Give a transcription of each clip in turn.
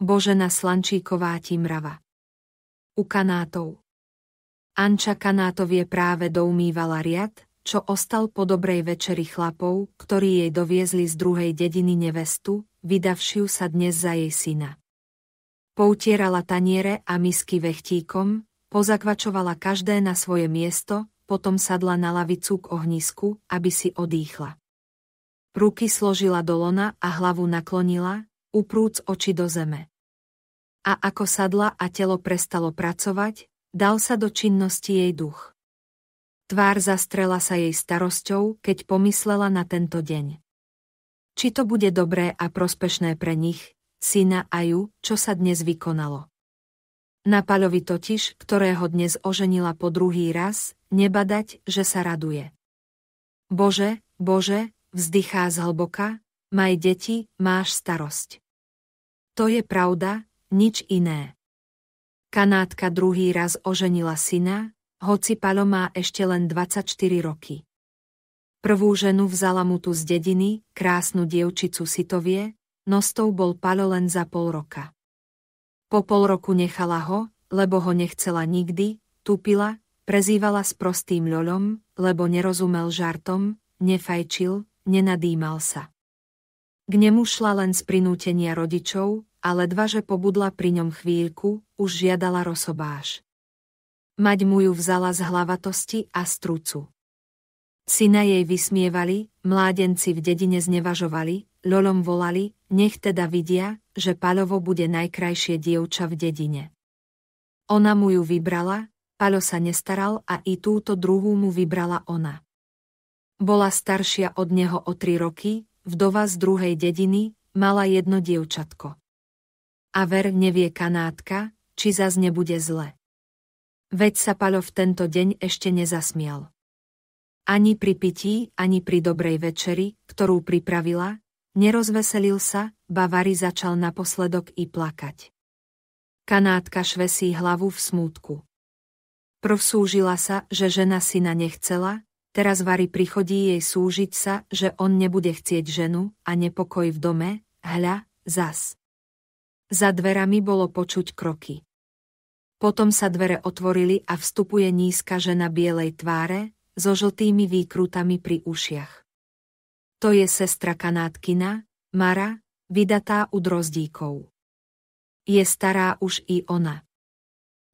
Božena Slančíková Timrava. U kanátov. Anča kanátovie práve doumývala riad, čo ostal po dobrej večeri chlapov, ktorí jej doviezli z druhej dediny nevestu, vydavšiu sa dnes za jej syna. Poutierala taniere a misky vechtíkom, pozakvačovala každé na svoje miesto, potom sadla na lavicu k ohnisku, aby si odýchla. Ruky složila do lona a hlavu naklonila, uprúc oči do zeme a ako sadla a telo prestalo pracovať, dal sa do činnosti jej duch. Tvár zastrela sa jej starosťou, keď pomyslela na tento deň. Či to bude dobré a prospešné pre nich, syna a ju, čo sa dnes vykonalo. Na Paľovi totiž, ktorého dnes oženila po druhý raz, nebadať, že sa raduje. Bože, Bože, vzdychá zhlboka, maj deti, máš starosť. To je pravda, nič iné. Kanátka druhý raz oženila syna, hoci Palo má ešte len 24 roky. Prvú ženu vzala mu tu z dediny, krásnu dievčicu Sitovie, no s tou bol Palo len za pol roka. Po pol roku nechala ho, lebo ho nechcela nikdy, tupila, prezývala s prostým ľoľom, lebo nerozumel žartom, nefajčil, nenadýmal sa. K nemu šla len z prinútenia rodičov, a ledva že pobudla pri ňom chvíľku, už žiadala rosobáš. Mať mu ju vzala z hlavatosti a strucu. Syna jej vysmievali, mládenci v dedine znevažovali, Lolom volali, nech teda vidia, že Palovo bude najkrajšie dievča v dedine. Ona mu ju vybrala, Palo sa nestaral a i túto druhú mu vybrala ona. Bola staršia od neho o tri roky, vdova z druhej dediny, mala jedno dievčatko. A ver nevie kanátka, či zas nebude zle. Veď sa Paľo v tento deň ešte nezasmial. Ani pri pití, ani pri dobrej večeri, ktorú pripravila, nerozveselil sa, Bavari začal naposledok i plakať. Kanátka švesí hlavu v smútku. Prosúžila sa, že žena syna nechcela, teraz Vary prichodí jej súžiť sa, že on nebude chcieť ženu a nepokoj v dome, hľa, zas. Za dverami bolo počuť kroky. Potom sa dvere otvorili a vstupuje nízka žena bielej tváre, so žltými výkrutami pri ušiach. To je sestra kanátkina, Mara, vydatá u drozdíkov. Je stará už i ona.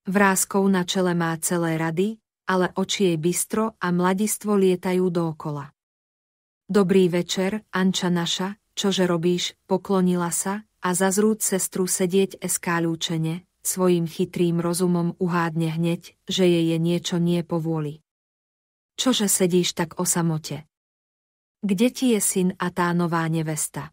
Vrázkou na čele má celé rady, ale oči jej bystro a mladistvo lietajú dookola. Dobrý večer, Anča naša, čože robíš, poklonila sa, a zazrúť sestru sedieť eskáľúčene, svojim chytrým rozumom uhádne hneď, že jej je niečo nie po vôli. Čože sedíš tak o samote? Kde ti je syn a tá nová nevesta?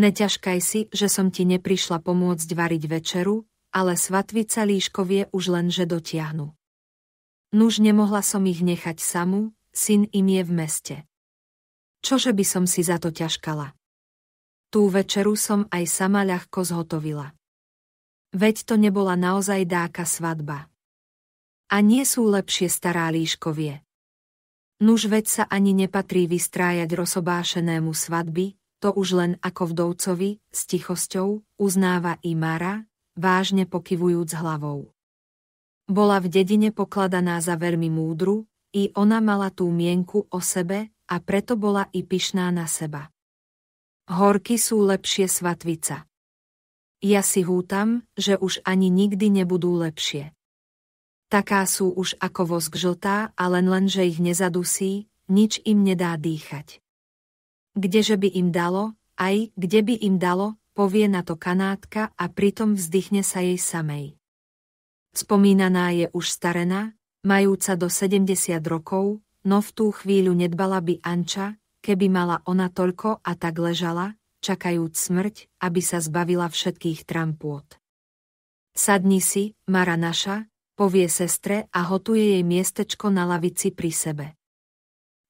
Neťažkaj si, že som ti neprišla pomôcť variť večeru, ale svatvica líškovie už len že dotiahnu. Nuž nemohla som ich nechať samú, syn im je v meste. Čože by som si za to ťažkala? Tú večeru som aj sama ľahko zhotovila. Veď to nebola naozaj dáka svadba. A nie sú lepšie stará líškovie. Nuž veď sa ani nepatrí vystrájať rozobášenému svadby, to už len ako vdovcovi, s tichosťou, uznáva i Mara, vážne pokyvujúc hlavou. Bola v dedine pokladaná za veľmi múdru, i ona mala tú mienku o sebe, a preto bola i pyšná na seba. Horky sú lepšie svatvica. Ja si hútam, že už ani nikdy nebudú lepšie. Taká sú už ako vosk žltá a len len, že ich nezadusí, nič im nedá dýchať. Kdeže by im dalo, aj kde by im dalo, povie na to kanátka a pritom vzdychne sa jej samej. Spomínaná je už starená, majúca do 70 rokov, no v tú chvíľu nedbala by Anča, keby mala ona toľko a tak ležala, čakajúc smrť, aby sa zbavila všetkých trampôt. Sadni si, Mara naša, povie sestre a hotuje jej miestečko na lavici pri sebe.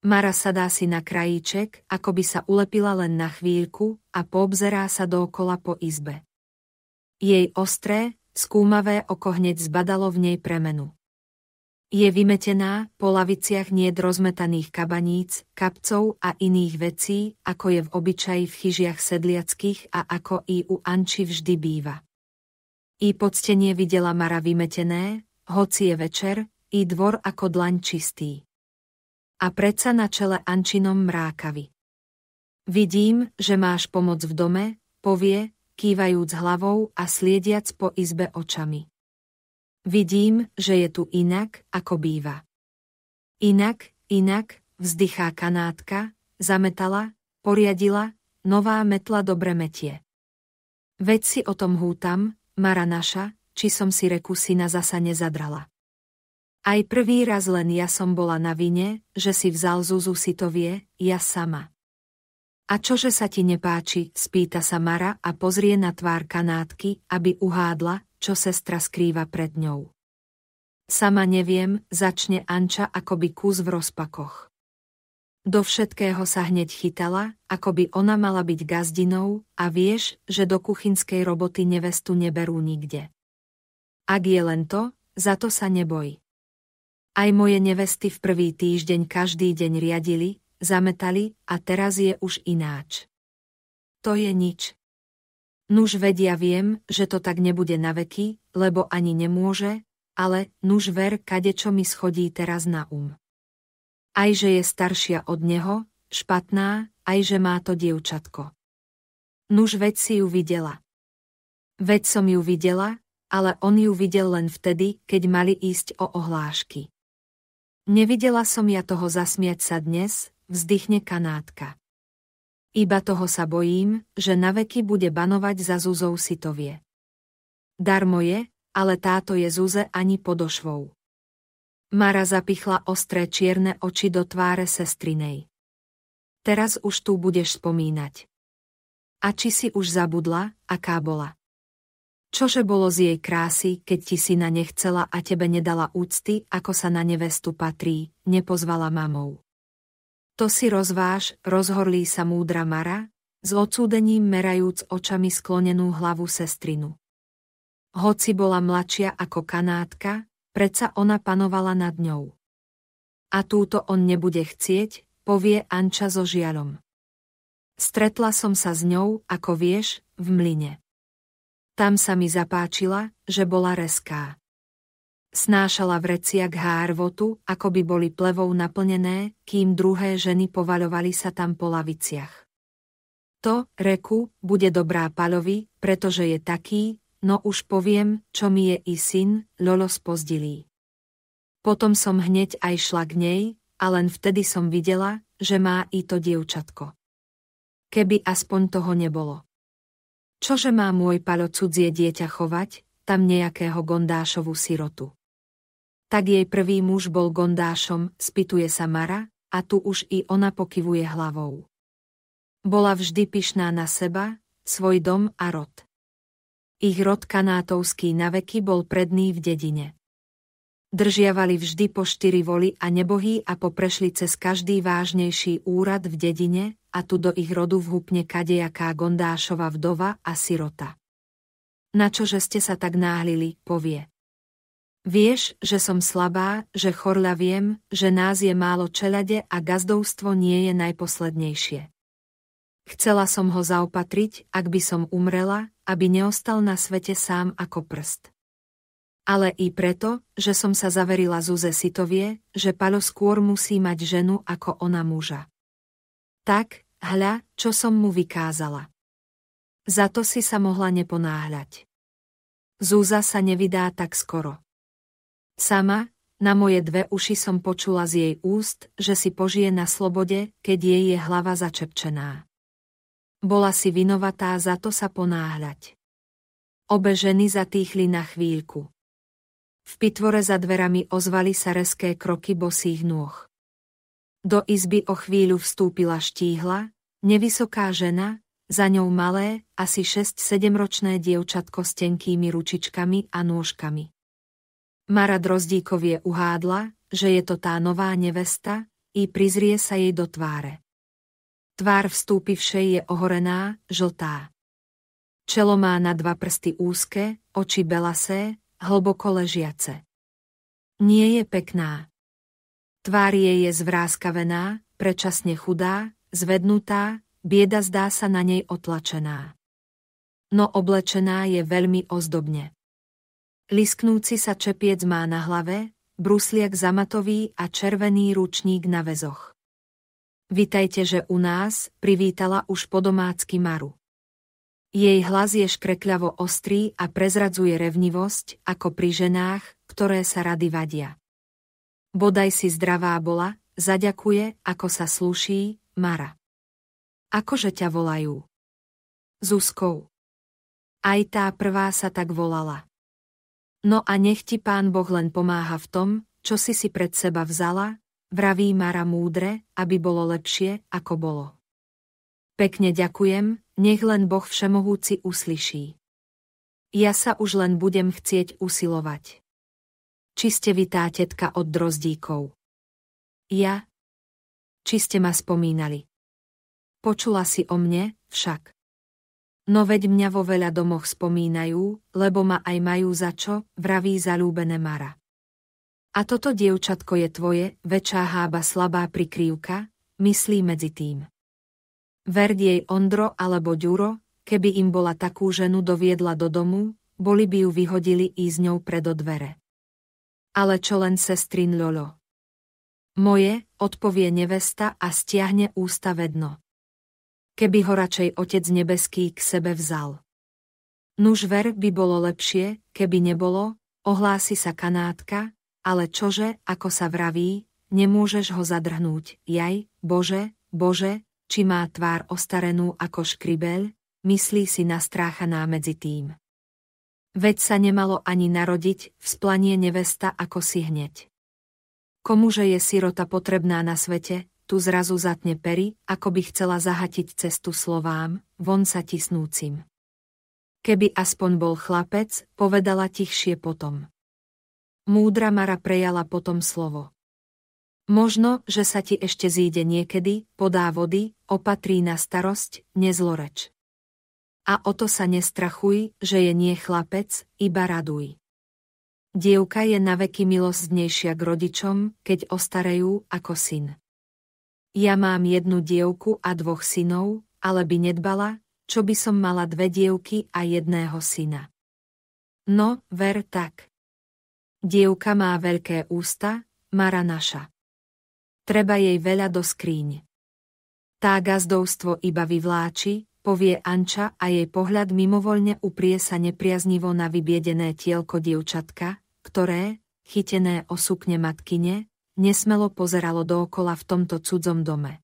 Mara sadá si na krajíček, ako by sa ulepila len na chvíľku a poobzerá sa dookola po izbe. Jej ostré, skúmavé oko hneď zbadalo v nej premenu. Je vymetená, po laviciach nie rozmetaných kabaníc, kapcov a iných vecí, ako je v obyčaji v chyžiach sedliackých a ako i u Anči vždy býva. I podstenie videla Mara vymetené, hoci je večer, i dvor ako dlaň čistý. A predsa na čele Ančinom mrákavi. Vidím, že máš pomoc v dome, povie, kývajúc hlavou a sliediac po izbe očami. Vidím, že je tu inak, ako býva. Inak, inak, vzdychá kanátka, zametala, poriadila, nová metla dobre metie. Veď si o tom hútam, Mara naša, či som si reku syna zasa nezadrala. Aj prvý raz len ja som bola na vine, že si vzal Zuzu si to vie, ja sama. A čože sa ti nepáči, spýta sa Mara a pozrie na tvár kanátky, aby uhádla, čo sestra skrýva pred ňou. Sama neviem, začne Anča akoby kus v rozpakoch. Do všetkého sa hneď chytala, ako by ona mala byť gazdinou a vieš, že do kuchynskej roboty nevestu neberú nikde. Ak je len to, za to sa neboj. Aj moje nevesty v prvý týždeň každý deň riadili, zametali a teraz je už ináč. To je nič. Nuž vedia viem, že to tak nebude na veky, lebo ani nemôže, ale nuž ver, kade čo mi schodí teraz na um. Aj že je staršia od neho, špatná, aj že má to dievčatko. Nuž veď si ju videla. Veď som ju videla, ale on ju videl len vtedy, keď mali ísť o ohlášky. Nevidela som ja toho zasmiať sa dnes, vzdychne kanátka. Iba toho sa bojím, že naveky bude banovať za Zuzou sitovie. Darmo je, ale táto je Zuze ani podošvou. Mara zapichla ostré čierne oči do tváre sestrinej. Teraz už tu budeš spomínať. A či si už zabudla, aká bola? Čože bolo z jej krásy, keď ti si na nechcela a tebe nedala úcty, ako sa na nevestu patrí, nepozvala mamou. To si rozváž, rozhorlí sa múdra Mara, s odsúdením merajúc očami sklonenú hlavu sestrinu. Hoci bola mladšia ako kanátka, predsa ona panovala nad ňou. A túto on nebude chcieť, povie Anča so žiarom. Stretla som sa s ňou, ako vieš, v mline. Tam sa mi zapáčila, že bola reská. Snášala vrecia k hárvotu, ako by boli plevou naplnené, kým druhé ženy povaľovali sa tam po laviciach. To, reku, bude dobrá palovi, pretože je taký, no už poviem, čo mi je i syn, Lolo spozdilí. Potom som hneď aj šla k nej, a len vtedy som videla, že má i to dievčatko. Keby aspoň toho nebolo. Čože má môj palo cudzie dieťa chovať, tam nejakého gondášovú sirotu tak jej prvý muž bol Gondášom, spýtuje sa Mara, a tu už i ona pokyvuje hlavou. Bola vždy pyšná na seba, svoj dom a rod. Ich rod kanátovský naveky bol predný v dedine. Držiavali vždy po štyri voli a nebohy a poprešli cez každý vážnejší úrad v dedine a tu do ich rodu vhupne kadejaká Gondášova vdova a sirota. Na čože ste sa tak náhlili, povie. Vieš, že som slabá, že chorľa viem, že nás je málo čelade a gazdovstvo nie je najposlednejšie. Chcela som ho zaopatriť, ak by som umrela, aby neostal na svete sám ako prst. Ale i preto, že som sa zaverila Zuze Sitovie, že Palo skôr musí mať ženu ako ona muža. Tak, hľa, čo som mu vykázala. Za to si sa mohla neponáhľať. Zúza sa nevydá tak skoro. Sama, na moje dve uši som počula z jej úst, že si požije na slobode, keď jej je hlava začepčená. Bola si vinovatá za to sa ponáhľať. Obe ženy zatýchli na chvíľku. V pitvore za dverami ozvali sa reské kroky bosých nôh. Do izby o chvíľu vstúpila štíhla, nevysoká žena, za ňou malé, asi 6-7 ročné dievčatko s tenkými ručičkami a nôžkami. Mara Drozdíkovie uhádla, že je to tá nová nevesta i prizrie sa jej do tváre. Tvár vstúpivšej je ohorená, žltá. Čelo má na dva prsty úzke, oči belasé, hlboko ležiace. Nie je pekná. Tvár jej je zvráskavená, prečasne chudá, zvednutá, bieda zdá sa na nej otlačená. No oblečená je veľmi ozdobne. Lisknúci sa čepiec má na hlave, brusliak zamatový a červený ručník na väzoch. Vitajte, že u nás, privítala už po domácky Maru. Jej hlas je škrekľavo ostrý a prezradzuje revnivosť, ako pri ženách, ktoré sa rady vadia. Bodaj si zdravá bola, zaďakuje, ako sa sluší, Mara. Akože ťa volajú? Zuzkou. Aj tá prvá sa tak volala. No a nech ti pán Boh len pomáha v tom, čo si si pred seba vzala, vraví Mara múdre, aby bolo lepšie, ako bolo. Pekne ďakujem, nech len Boh všemohúci uslyší. Ja sa už len budem chcieť usilovať. Či ste vy tá tetka od drozdíkov? Ja? Či ste ma spomínali? Počula si o mne, však. No veď mňa vo veľa domoch spomínajú, lebo ma aj majú za čo, vraví zalúbené Mara. A toto dievčatko je tvoje, väčšá hába slabá prikrývka, myslí medzi tým. Verd jej Ondro alebo Ďuro, keby im bola takú ženu doviedla do domu, boli by ju vyhodili i z ňou predo dvere. Ale čo len sestrin Lolo. Moje, odpovie nevesta a stiahne ústa vedno keby ho radšej Otec Nebeský k sebe vzal. Nuž ver by bolo lepšie, keby nebolo, ohlási sa kanátka, ale čože, ako sa vraví, nemôžeš ho zadrhnúť, jaj, Bože, Bože, či má tvár ostarenú ako škribeľ, myslí si nastráchaná medzi tým. Veď sa nemalo ani narodiť, vzplanie nevesta ako si hneď. Komuže je sirota potrebná na svete, tu zrazu zatne pery, ako by chcela zahatiť cestu slovám, von sa tisnúcim. Keby aspoň bol chlapec, povedala tichšie potom. Múdra Mara prejala potom slovo. Možno, že sa ti ešte zíde niekedy, podá vody, opatrí na starosť, nezloreč. A o to sa nestrachuj, že je nie chlapec, iba raduj. Dievka je naveky milosrdnejšia k rodičom, keď ostarejú ako syn. Ja mám jednu dievku a dvoch synov, ale by nedbala, čo by som mala dve dievky a jedného syna. No, ver tak. Dievka má veľké ústa, Mara naša. Treba jej veľa do skríň. Tá gazdovstvo iba vyvláči, povie Anča a jej pohľad mimovoľne uprie sa nepriaznivo na vybiedené tielko dievčatka, ktoré, chytené o sukne matkine, nesmelo pozeralo dookola v tomto cudzom dome.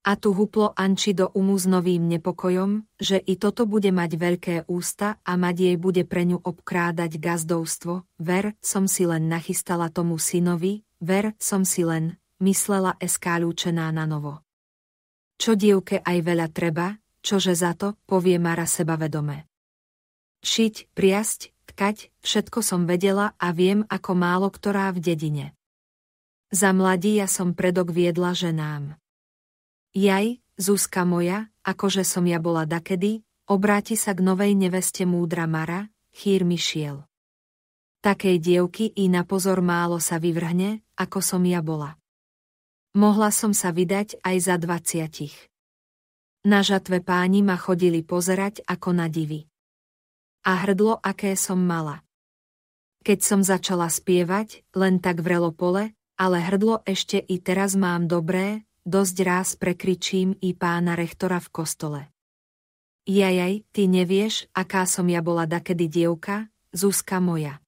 A tu huplo Anči do umu s novým nepokojom, že i toto bude mať veľké ústa a mať jej bude pre ňu obkrádať gazdovstvo, ver, som si len nachystala tomu synovi, ver, som si len, myslela eskáľúčená na novo. Čo dievke aj veľa treba, čože za to, povie Mara sebavedome. Šiť, priasť, tkať, všetko som vedela a viem ako málo ktorá v dedine. Za mladí ja som predok viedla ženám. Jaj, Zuzka moja, akože som ja bola dakedy, obráti sa k novej neveste múdra Mara, chýr mi šiel. Takej dievky i na pozor málo sa vyvrhne, ako som ja bola. Mohla som sa vydať aj za dvaciatich. Na žatve páni ma chodili pozerať ako na divy. A hrdlo, aké som mala. Keď som začala spievať, len tak vrelo pole, ale hrdlo ešte i teraz mám dobré, dosť raz prekričím i pána rektora v kostole. Jajaj, ty nevieš, aká som ja bola dakedy dievka, Zuzka moja.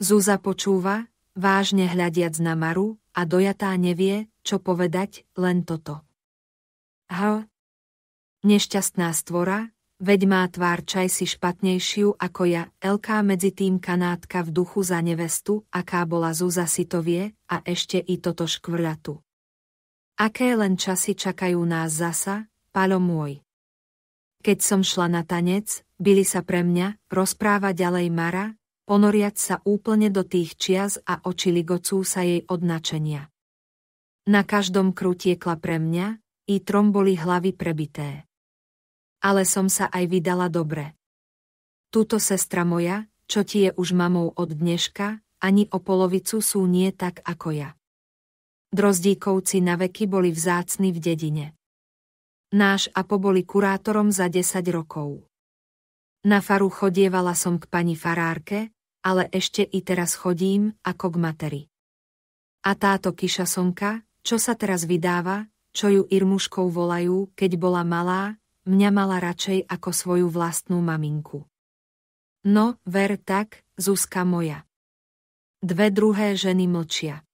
Zuza počúva, vážne hľadiac na Maru, a dojatá nevie, čo povedať, len toto. H. Nešťastná stvora, Veď má tvár čaj si špatnejšiu ako ja, Elká medzi tým kanátka v duchu za nevestu, aká bola Zuza si to vie, a ešte i toto škvrľatu. Aké len časy čakajú nás zasa, Palo môj. Keď som šla na tanec, byli sa pre mňa, rozpráva ďalej Mara, ponoriať sa úplne do tých čias a oči ligocú sa jej odnačenia. Na každom krutiekla pre mňa, i trom boli hlavy prebité ale som sa aj vydala dobre. Tuto sestra moja, čo ti je už mamou od dneška, ani o polovicu sú nie tak ako ja. Drozdíkovci na veky boli vzácni v dedine. Náš Apo boli kurátorom za 10 rokov. Na faru chodievala som k pani farárke, ale ešte i teraz chodím ako k materi. A táto kišasonka, čo sa teraz vydáva, čo ju Irmuškou volajú, keď bola malá, mňa mala radšej ako svoju vlastnú maminku. No, ver tak, Zuzka moja. Dve druhé ženy mlčia.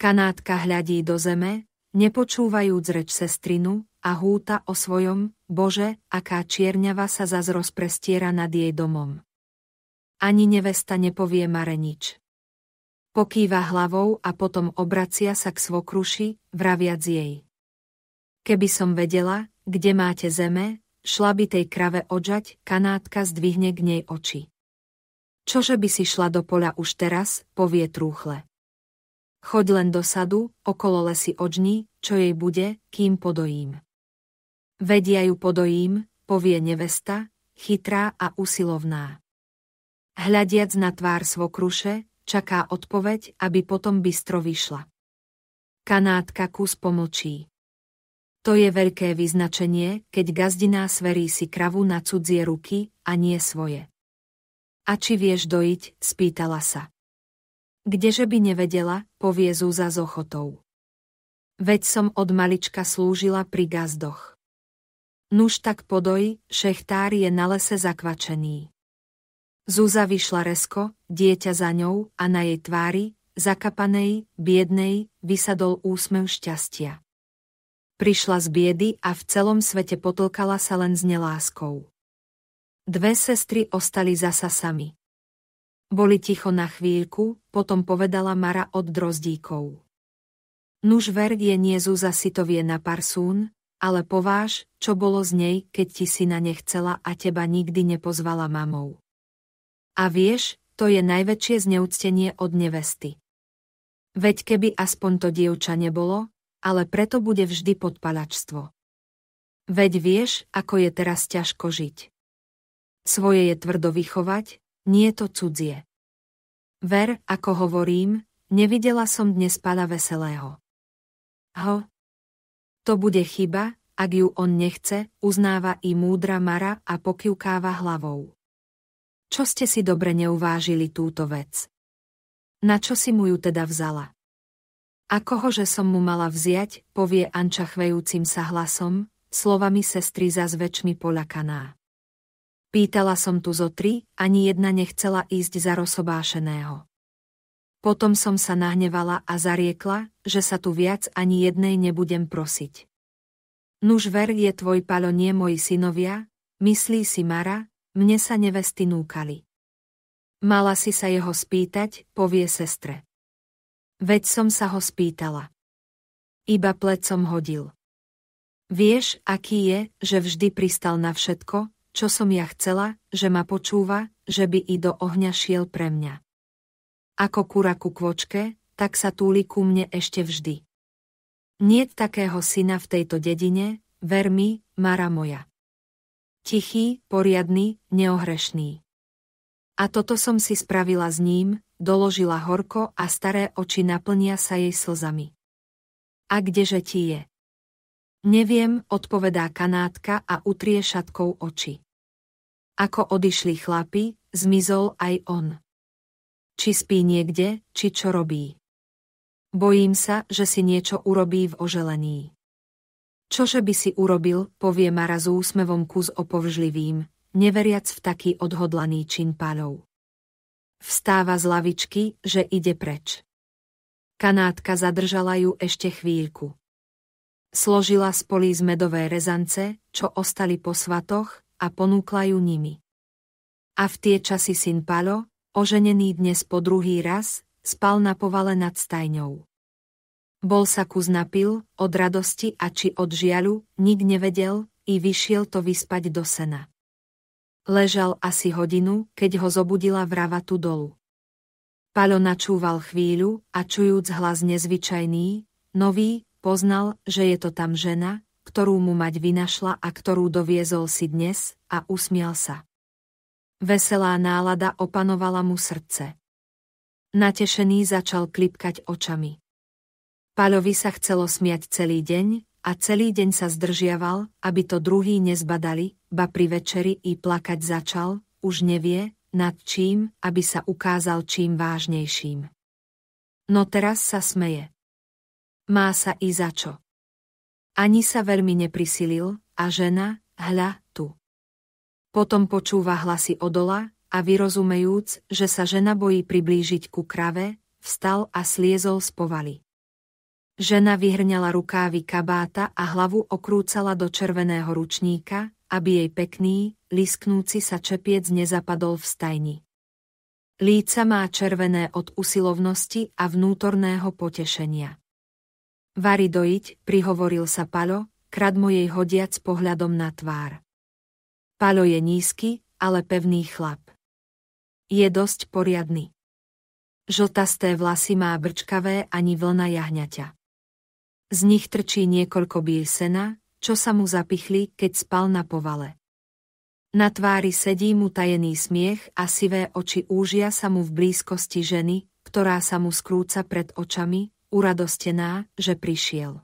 Kanátka hľadí do zeme, nepočúvajúc reč sestrinu a húta o svojom, bože, aká čierňava sa zaz rozprestiera nad jej domom. Ani nevesta nepovie Mare nič. Pokýva hlavou a potom obracia sa k svokruši, vraviac jej. Keby som vedela, kde máte zeme, tej krave odžať, kanátka zdvihne k nej oči. Čože by si šla do poľa už teraz, povie trúchle. Choď len do sadu, okolo lesy odžní, čo jej bude, kým podojím. Vedia ju podojím, povie nevesta, chytrá a usilovná. Hľadiac na tvár svokruše, čaká odpoveď, aby potom bystro vyšla. Kanátka kus pomlčí. To je veľké vyznačenie, keď gazdiná sverí si kravu na cudzie ruky a nie svoje. A či vieš dojiť, spýtala sa. Kdeže by nevedela, povie Zúza s ochotou. Veď som od malička slúžila pri gazdoch. Nuž tak podoj, šechtár je na lese zakvačený. Zúza vyšla resko, dieťa za ňou a na jej tvári, zakapanej, biednej, vysadol úsmev šťastia. Prišla z biedy a v celom svete potlkala sa len s neláskou. Dve sestry ostali zasa sami. Boli ticho na chvíľku, potom povedala Mara od drozdíkov. Nuž je nie Zúza si to vie na parsún, ale pováž, čo bolo z nej, keď ti syna nechcela a teba nikdy nepozvala mamou. A vieš, to je najväčšie zneúctenie od nevesty. Veď keby aspoň to dievča nebolo, ale preto bude vždy podpalačstvo. Veď vieš, ako je teraz ťažko žiť. Svoje je tvrdo vychovať, nie to cudzie. Ver, ako hovorím, nevidela som dnes pána veselého. Ho. To bude chyba, ak ju on nechce, uznáva i múdra Mara a pokyvkáva hlavou. Čo ste si dobre neuvážili túto vec? Na čo si mu ju teda vzala? A koho že som mu mala vziať, povie Anča chvejúcim sa hlasom, slovami sestry za zväčšmi polakaná. Pýtala som tu zo tri, ani jedna nechcela ísť za rozobášeného. Potom som sa nahnevala a zariekla, že sa tu viac ani jednej nebudem prosiť. Nuž ver je tvoj palo nie moji synovia, myslí si Mara, mne sa nevesty núkali. Mala si sa jeho spýtať, povie sestre. Veď som sa ho spýtala. Iba plecom hodil. Vieš, aký je, že vždy pristal na všetko, čo som ja chcela, že ma počúva, že by i do ohňa šiel pre mňa. Ako kura ku kvočke, tak sa túli ku mne ešte vždy. Niet takého syna v tejto dedine, ver mi, Mara moja. Tichý, poriadny, neohrešný. A toto som si spravila s ním, doložila horko a staré oči naplnia sa jej slzami. A kdeže ti je? Neviem, odpovedá kanátka a utrie šatkou oči. Ako odišli chlapi, zmizol aj on. Či spí niekde, či čo robí. Bojím sa, že si niečo urobí v oželení. Čože by si urobil, povie Mara s úsmevom kus opovžlivým, neveriac v taký odhodlaný čin pálov. Vstáva z lavičky, že ide preč. Kanátka zadržala ju ešte chvíľku. Složila z polí z medové rezance, čo ostali po svatoch, a ponúkla ju nimi. A v tie časy syn Palo, oženený dnes po druhý raz, spal na povale nad stajňou. Bol sa kus napil, od radosti a či od žialu, nik nevedel, i vyšiel to vyspať do sena. Ležal asi hodinu, keď ho zobudila vrava tu dolu. Paľo načúval chvíľu a čujúc hlas nezvyčajný, nový, poznal, že je to tam žena, ktorú mu mať vynašla a ktorú doviezol si dnes, a usmial sa. Veselá nálada opanovala mu srdce. Natešený začal klipkať očami. Paľovi sa chcelo smiať celý deň, a celý deň sa zdržiaval, aby to druhý nezbadali, ba pri večeri i plakať začal, už nevie, nad čím, aby sa ukázal čím vážnejším. No teraz sa smeje. Má sa i za čo. Ani sa veľmi neprisilil, a žena, hľa, tu. Potom počúva hlasy odola, a vyrozumejúc, že sa žena bojí priblížiť ku krave, vstal a sliezol z povaly. Žena vyhrňala rukávy kabáta a hlavu okrúcala do červeného ručníka, aby jej pekný, lisknúci sa čepiec nezapadol v stajni. Líca má červené od usilovnosti a vnútorného potešenia. Vary dojiť, prihovoril sa Palo, kradmo jej hodiac pohľadom na tvár. Palo je nízky, ale pevný chlap. Je dosť poriadny. Žltasté vlasy má brčkavé ani vlna jahňaťa. Z nich trčí niekoľko biesena, čo sa mu zapichli, keď spal na povale. Na tvári sedí mu tajený smiech a sivé oči úžia sa mu v blízkosti ženy, ktorá sa mu skrúca pred očami, uradostená, že prišiel.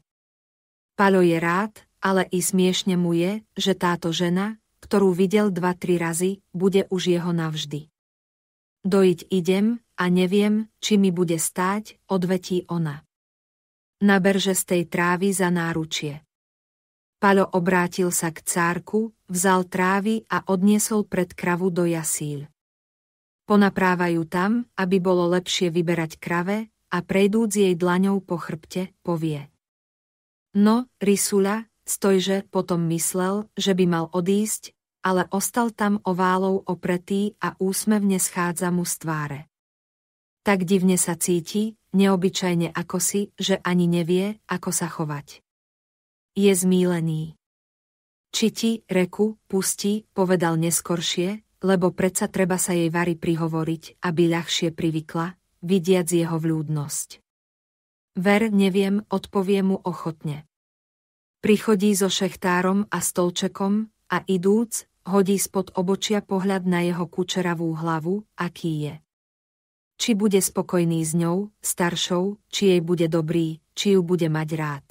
Palo je rád, ale i smiešne mu je, že táto žena, ktorú videl dva tri razy, bude už jeho navždy. Dojiť idem a neviem, či mi bude stáť, odvetí ona na beržestej trávy za náručie. Palo obrátil sa k cárku, vzal trávy a odniesol pred kravu do jasíľ. Ponaprávajú tam, aby bolo lepšie vyberať krave a prejdúc jej dlaňou po chrbte, povie. No, Rysula, stojže potom myslel, že by mal odísť, ale ostal tam oválou opretý a úsmevne schádza mu z tváre. Tak divne sa cíti, neobyčajne ako si, že ani nevie, ako sa chovať. Je zmílený. Či ti, reku, pustí, povedal neskoršie, lebo predsa treba sa jej Vary prihovoriť, aby ľahšie privykla, vidiac jeho vľúdnosť. Ver, neviem, odpovie mu ochotne. Prichodí so šechtárom a stolčekom a idúc, hodí spod obočia pohľad na jeho kučeravú hlavu, aký je. Či bude spokojný s ňou, staršou, či jej bude dobrý, či ju bude mať rád.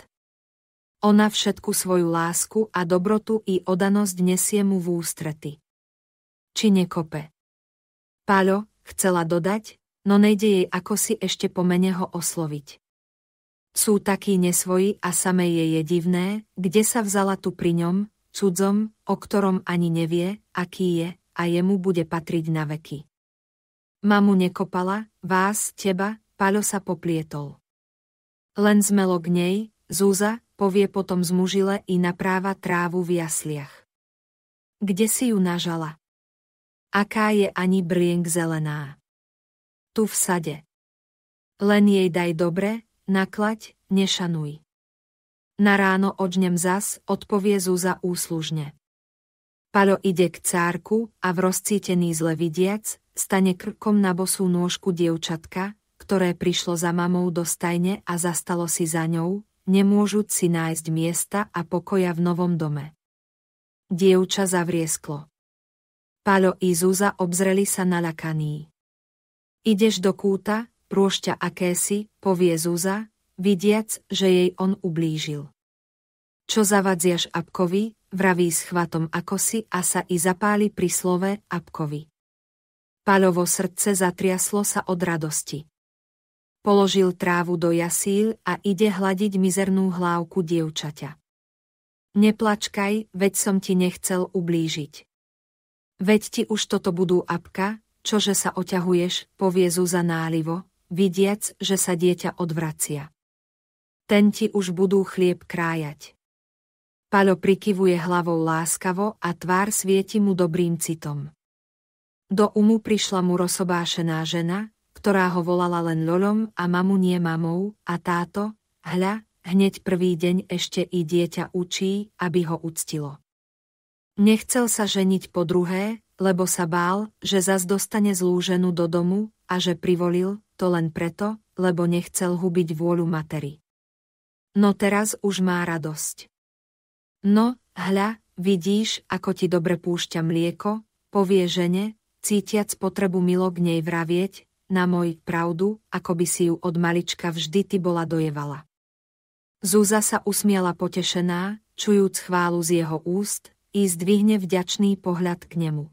Ona všetku svoju lásku a dobrotu i odanosť nesie mu v ústrety. Či nekope. Páľo, chcela dodať, no nejde jej ako si ešte po mene ho osloviť. Sú takí nesvoji a samé je je divné, kde sa vzala tu pri ňom, cudzom, o ktorom ani nevie, aký je, a jemu bude patriť na veky. Mamu nekopala, vás, teba, Paľo sa poplietol. Len zmelo k nej, Zúza, povie potom zmužile i napráva trávu v jasliach. Kde si ju nažala? Aká je ani brienk zelená? Tu v sade. Len jej daj dobre, naklaď, nešanuj. Na ráno odžnem zas, odpovie Zúza úslužne. Palo ide k cárku a v rozcítený zle vidiac, stane krkom na bosú nôžku dievčatka, ktoré prišlo za mamou do stajne a zastalo si za ňou, nemôžu si nájsť miesta a pokoja v novom dome. Dievča zavriesklo. Palo i Zuza obzreli sa na lakaní. Ideš do kúta, prúšťa akési, povie Zuza, vidiac, že jej on ublížil. Čo zavadziaš Abkovi, vraví s chvatom akosi a sa i zapáli pri slove apkovi. Paľovo srdce zatriaslo sa od radosti. Položil trávu do jasíl a ide hladiť mizernú hlávku dievčaťa. Neplačkaj, veď som ti nechcel ublížiť. Veď ti už toto budú apka, čože sa oťahuješ, povie za nálivo, vidiac, že sa dieťa odvracia. Ten ti už budú chlieb krájať. Palo prikyvuje hlavou láskavo a tvár svieti mu dobrým citom. Do umu prišla mu rozobášená žena, ktorá ho volala len Lolom a mamu nie mamou, a táto, hľa, hneď prvý deň ešte i dieťa učí, aby ho uctilo. Nechcel sa ženiť po druhé, lebo sa bál, že zas dostane zlú ženu do domu a že privolil, to len preto, lebo nechcel hubiť vôľu matery. No teraz už má radosť. No, hľa, vidíš, ako ti dobre púšťa mlieko, povie žene, cítiac potrebu milo k nej vravieť, na moj pravdu, ako by si ju od malička vždy ty bola dojevala. Zúza sa usmiala potešená, čujúc chválu z jeho úst, i zdvihne vďačný pohľad k nemu.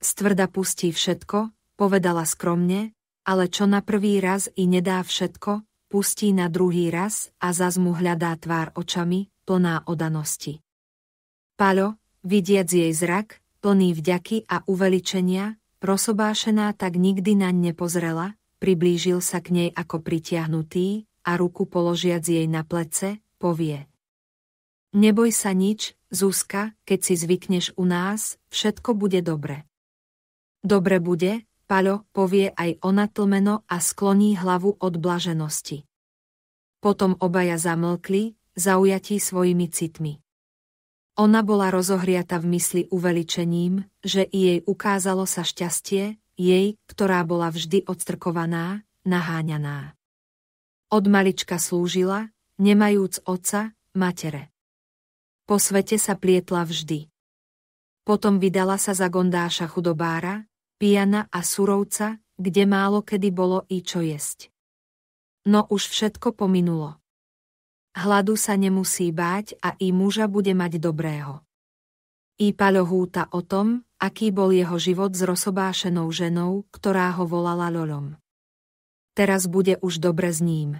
Stvrda pustí všetko, povedala skromne, ale čo na prvý raz i nedá všetko, pustí na druhý raz a zas mu hľadá tvár očami, plná odanosti. Palo, vidiac jej zrak, plný vďaky a uveličenia, prosobášená tak nikdy naň nepozrela, priblížil sa k nej ako pritiahnutý a ruku položiac jej na plece, povie. Neboj sa nič, Zuzka, keď si zvykneš u nás, všetko bude dobre. Dobre bude, Paľo, povie aj ona tlmeno a skloní hlavu od blaženosti. Potom obaja zamlkli, zaujatí svojimi citmi. Ona bola rozohriata v mysli uveličením, že i jej ukázalo sa šťastie, jej, ktorá bola vždy odstrkovaná, naháňaná. Od malička slúžila, nemajúc oca, matere. Po svete sa plietla vždy. Potom vydala sa za gondáša chudobára, pijana a surovca, kde málo kedy bolo i čo jesť. No už všetko pominulo. Hladu sa nemusí báť a i muža bude mať dobrého. I palohúta o tom, aký bol jeho život s rozobášenou ženou, ktorá ho volala Lolom. Teraz bude už dobre s ním.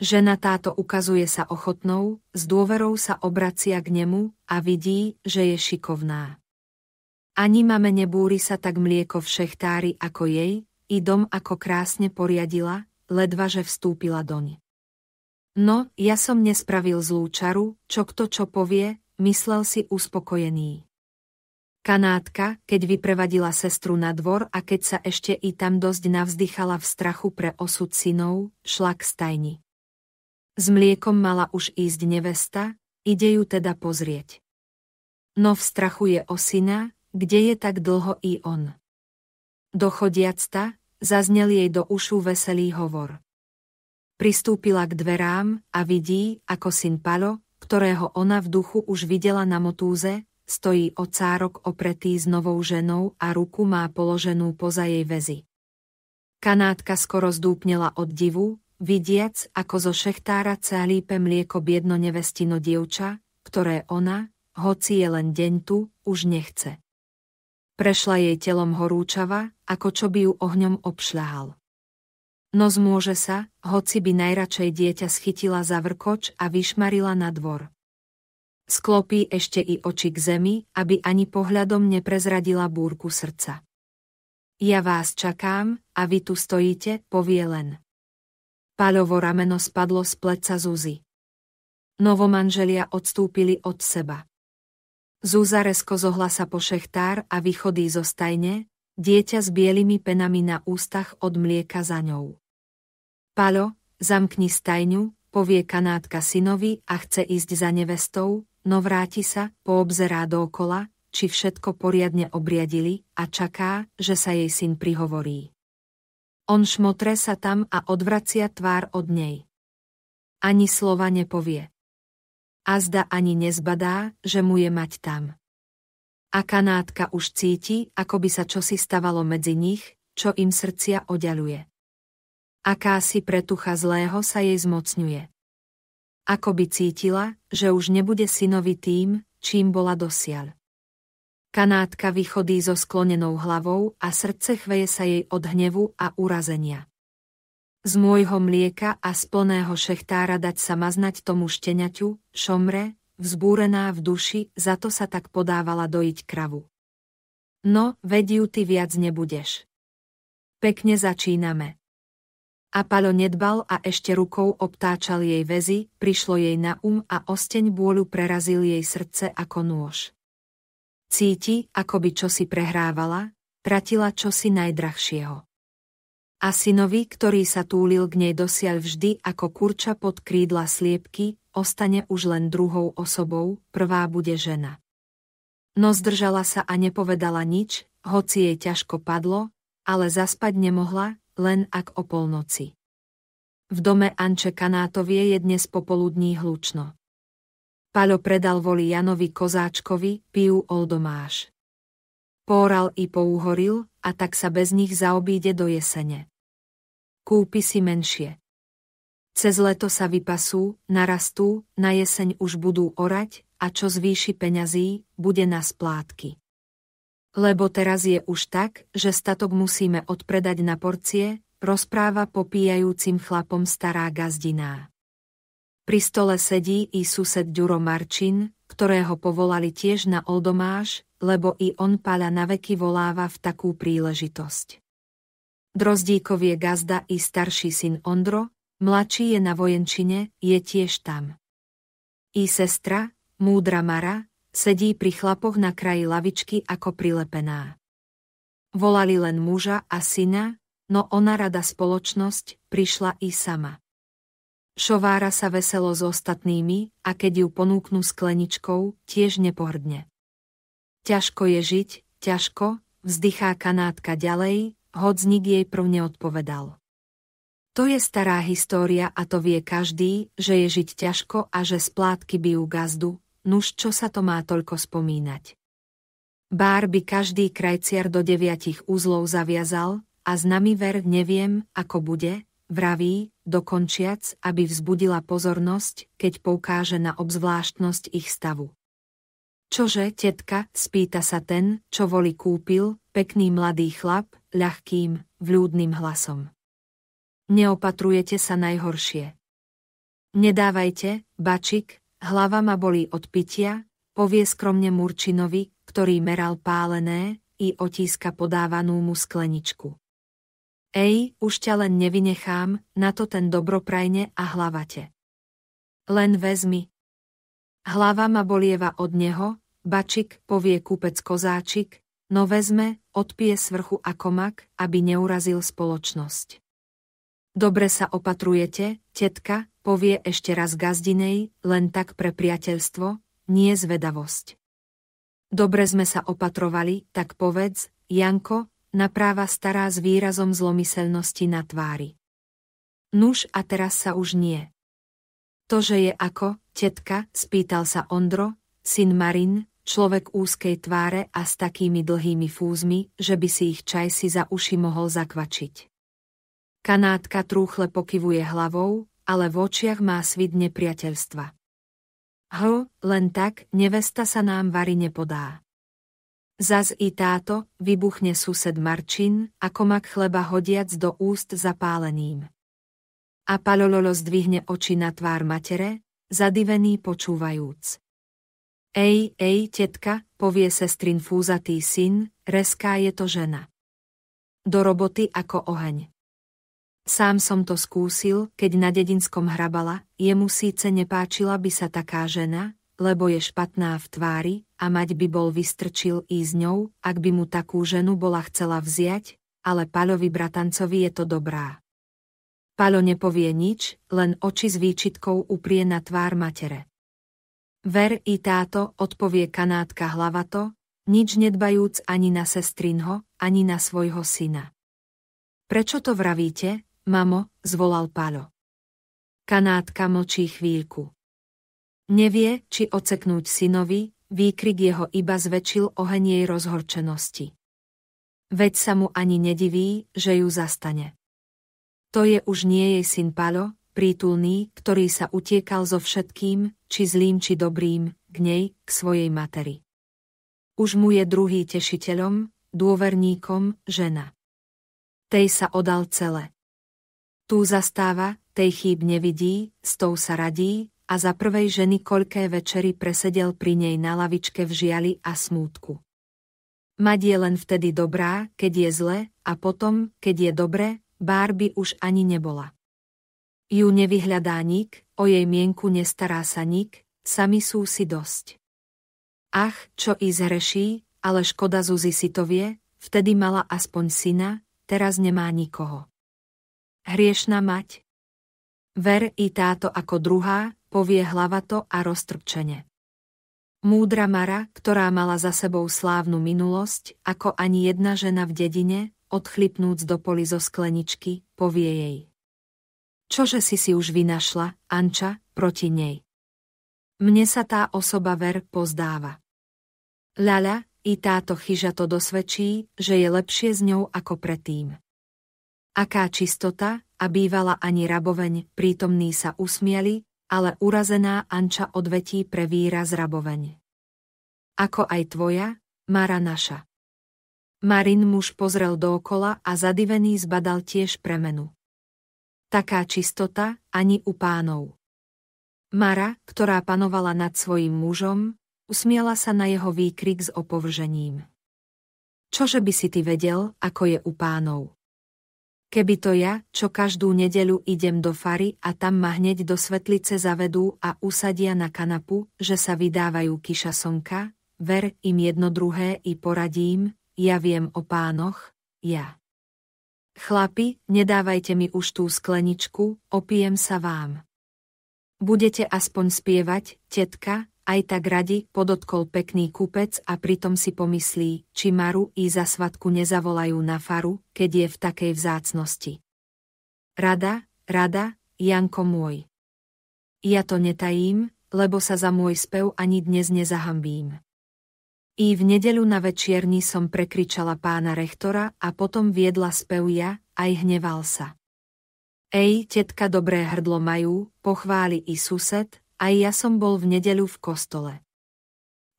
Žena táto ukazuje sa ochotnou, s dôverou sa obracia k nemu a vidí, že je šikovná. Ani mame nebúri sa tak mlieko všech tári ako jej, i dom ako krásne poriadila, ledva že vstúpila doň. No, ja som nespravil zlú čaru, čo kto čo povie, myslel si uspokojený. Kanátka, keď vyprevadila sestru na dvor a keď sa ešte i tam dosť navzdychala v strachu pre osud synov, šla k stajni. S mliekom mala už ísť nevesta, ide ju teda pozrieť. No v strachu je o syna, kde je tak dlho i on. Dochodiacta, zaznel jej do ušu veselý hovor. Pristúpila k dverám a vidí, ako syn Palo, ktorého ona v duchu už videla na motúze, stojí ocárok opretý s novou ženou a ruku má položenú poza jej väzy. Kanátka skoro zdúpnela od divu, vidiac, ako zo šechtára lípe mlieko biedno nevestino dievča, ktoré ona, hoci je len deň tu, už nechce. Prešla jej telom horúčava, ako čo by ju ohňom obšľahal. No zmôže sa, hoci by najradšej dieťa schytila za vrkoč a vyšmarila na dvor. Sklopí ešte i oči k zemi, aby ani pohľadom neprezradila búrku srdca. Ja vás čakám, a vy tu stojíte, povie len. Paľovo rameno spadlo z pleca Zuzi. Novomanželia odstúpili od seba. Zúza resko sa po šechtár a vychodí zo stajne, dieťa s bielými penami na ústach od mlieka za ňou. Palo, zamkni stajňu, povie kanátka synovi a chce ísť za nevestou, no vráti sa, poobzerá dookola, či všetko poriadne obriadili a čaká, že sa jej syn prihovorí. On šmotre sa tam a odvracia tvár od nej. Ani slova nepovie. Azda ani nezbadá, že mu je mať tam. A kanátka už cíti, ako by sa čosi stavalo medzi nich, čo im srdcia oďaluje akási pretucha zlého sa jej zmocňuje. Ako by cítila, že už nebude synovi tým, čím bola dosiaľ. Kanátka vychodí so sklonenou hlavou a srdce chveje sa jej od hnevu a urazenia. Z môjho mlieka a z plného šechtára dať sa maznať tomu šteňaťu, šomre, vzbúrená v duši, za to sa tak podávala dojiť kravu. No, vediu ty viac nebudeš. Pekne začíname. A Palo nedbal a ešte rukou obtáčal jej väzy, prišlo jej na um a osteň bôľu prerazil jej srdce ako nôž. Cíti, ako by čosi prehrávala, tratila čosi najdrahšieho. A synovi, ktorý sa túlil k nej dosiaľ vždy ako kurča pod krídla sliepky, ostane už len druhou osobou, prvá bude žena. No zdržala sa a nepovedala nič, hoci jej ťažko padlo, ale zaspať nemohla, len ak o polnoci. V dome Anče Kanátovie je dnes popoludní hlučno. Paľo predal voli Janovi Kozáčkovi, pijú Oldomáš. Póral i pouhoril, a tak sa bez nich zaobíde do jesene. Kúpi si menšie. Cez leto sa vypasú, narastú, na jeseň už budú orať, a čo zvýši peňazí, bude na splátky. Lebo teraz je už tak, že statok musíme odpredať na porcie, rozpráva popíjajúcim chlapom stará gazdiná. Pri stole sedí i sused Ďuro Marčin, ktorého povolali tiež na Oldomáš, lebo i on páľa naveky voláva v takú príležitosť. Drozdíkov je gazda i starší syn Ondro, mladší je na vojenčine, je tiež tam. I sestra, múdra Mara, Sedí pri chlapoch na kraji lavičky ako prilepená. Volali len muža a syna, no ona rada spoločnosť, prišla i sama. Šovára sa veselo s ostatnými a keď ju ponúknú skleničkou, tiež nepohrdne. Ťažko je žiť, ťažko, vzdychá kanátka ďalej, hodznik jej prv neodpovedal. To je stará história a to vie každý, že je žiť ťažko a že splátky bijú gazdu, nuž čo sa to má toľko spomínať. Bár by každý krajciar do deviatich úzlov zaviazal, a s nami ver neviem, ako bude, vraví, dokončiac, aby vzbudila pozornosť, keď poukáže na obzvláštnosť ich stavu. Čože, tetka, spýta sa ten, čo voli kúpil, pekný mladý chlap, ľahkým, vľúdnym hlasom. Neopatrujete sa najhoršie. Nedávajte, bačik, Hlava ma boli od pitia, povie skromne Murčinovi, ktorý meral pálené, i otíska podávanú mu skleničku. Ej, už ťa len nevynechám, na to ten dobroprajne a hlavate. Len vezmi. Hlava ma bolieva od neho, bačik, povie kúpec kozáčik, no vezme, odpije svrchu ako mak, aby neurazil spoločnosť. Dobre sa opatrujete, tetka, povie ešte raz gazdinej, len tak pre priateľstvo, nie zvedavosť. Dobre sme sa opatrovali, tak povedz, Janko, napráva stará s výrazom zlomyselnosti na tvári. Nuž a teraz sa už nie. To, že je ako, tetka, spýtal sa Ondro, syn Marin, človek úzkej tváre a s takými dlhými fúzmi, že by si ich čaj si za uši mohol zakvačiť. Kanátka trúchle pokivuje hlavou, ale v očiach má svit nepriateľstva. Hl, len tak, nevesta sa nám vary nepodá. Zas i táto, vybuchne sused Marčin, ako mak chleba hodiac do úst zapáleným. A Palololo zdvihne oči na tvár matere, zadivený počúvajúc. Ej, ej, tetka, povie sestrin fúzatý syn, reská je to žena. Do roboty ako oheň. Sám som to skúsil, keď na dedinskom hrabala, jemu síce nepáčila by sa taká žena, lebo je špatná v tvári, a mať by bol vystrčil i z ňou, ak by mu takú ženu bola chcela vziať, ale Paľovi bratancovi je to dobrá. Paľo nepovie nič, len oči s výčitkou uprie na tvár matere. Ver i táto, odpovie kanátka hlavato, nič nedbajúc ani na sestrinho, ani na svojho syna. Prečo to vravíte, Mamo, zvolal Paľo. Kanátka mlčí chvíľku. Nevie, či oceknúť synovi, výkrik jeho iba zväčšil oheň jej rozhorčenosti. Veď sa mu ani nediví, že ju zastane. To je už nie jej syn Palo, prítulný, ktorý sa utiekal so všetkým, či zlým, či dobrým, k nej, k svojej materi. Už mu je druhý tešiteľom, dôverníkom, žena. Tej sa odal celé. Tu zastáva, tej chýb nevidí, s tou sa radí, a za prvej ženy koľké večery presedel pri nej na lavičke v žiali a smútku. Mať je len vtedy dobrá, keď je zle, a potom, keď je dobre, Bárby už ani nebola. Ju nevyhľadá nik, o jej mienku nestará sa nik, sami sú si dosť. Ach, čo i zhreší, ale škoda Zuzi si to vie, vtedy mala aspoň syna, teraz nemá nikoho hriešna mať. Ver i táto ako druhá, povie hlavato a roztrpčene. Múdra Mara, ktorá mala za sebou slávnu minulosť, ako ani jedna žena v dedine, odchlipnúc do poli zo skleničky, povie jej. Čože si si už vynašla, Anča, proti nej? Mne sa tá osoba ver pozdáva. Lala, i táto chyža to dosvedčí, že je lepšie s ňou ako predtým. Aká čistota, a bývala ani raboveň, prítomní sa usmieli, ale urazená Anča odvetí pre výraz raboveň. Ako aj tvoja, Mara naša. Marin muž pozrel dookola a zadivený zbadal tiež premenu. Taká čistota ani u pánov. Mara, ktorá panovala nad svojim mužom, usmiala sa na jeho výkrik s opovržením. Čože by si ty vedel, ako je u pánov? Keby to ja, čo každú nedeľu idem do fary a tam ma hneď do svetlice zavedú a usadia na kanapu, že sa vydávajú sonka, ver im jedno druhé i poradím, ja viem o pánoch, ja. Chlapi, nedávajte mi už tú skleničku, opijem sa vám. Budete aspoň spievať, tetka, aj tak radi, podotkol pekný kúpec a pritom si pomyslí, či Maru i za svatku nezavolajú na faru, keď je v takej vzácnosti. Rada, rada, Janko môj. Ja to netajím, lebo sa za môj spev ani dnes nezahambím. I v nedeľu na večierni som prekričala pána rektora a potom viedla spev ja, aj hneval sa. Ej, tetka dobré hrdlo majú, pochváli i sused, aj ja som bol v nedeľu v kostole.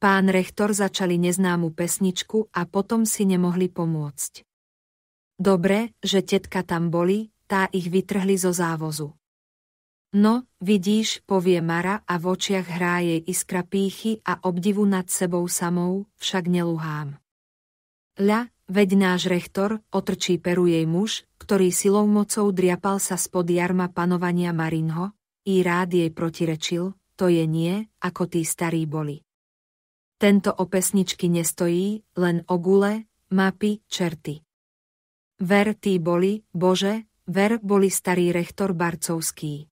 Pán rektor začali neznámu pesničku a potom si nemohli pomôcť. Dobre, že tetka tam boli, tá ich vytrhli zo závozu. No, vidíš, povie Mara a v očiach hrá jej iskra pýchy a obdivu nad sebou samou, však neluhám. Ľa, veď náš rektor, otrčí peru jej muž, ktorý silou mocou driapal sa spod jarma panovania Marinho, i rád jej protirečil, to je nie, ako tí starí boli. Tento o pesničky nestojí, len o gule, mapy, čerty. Ver tí boli, bože, ver boli starý rektor Barcovský.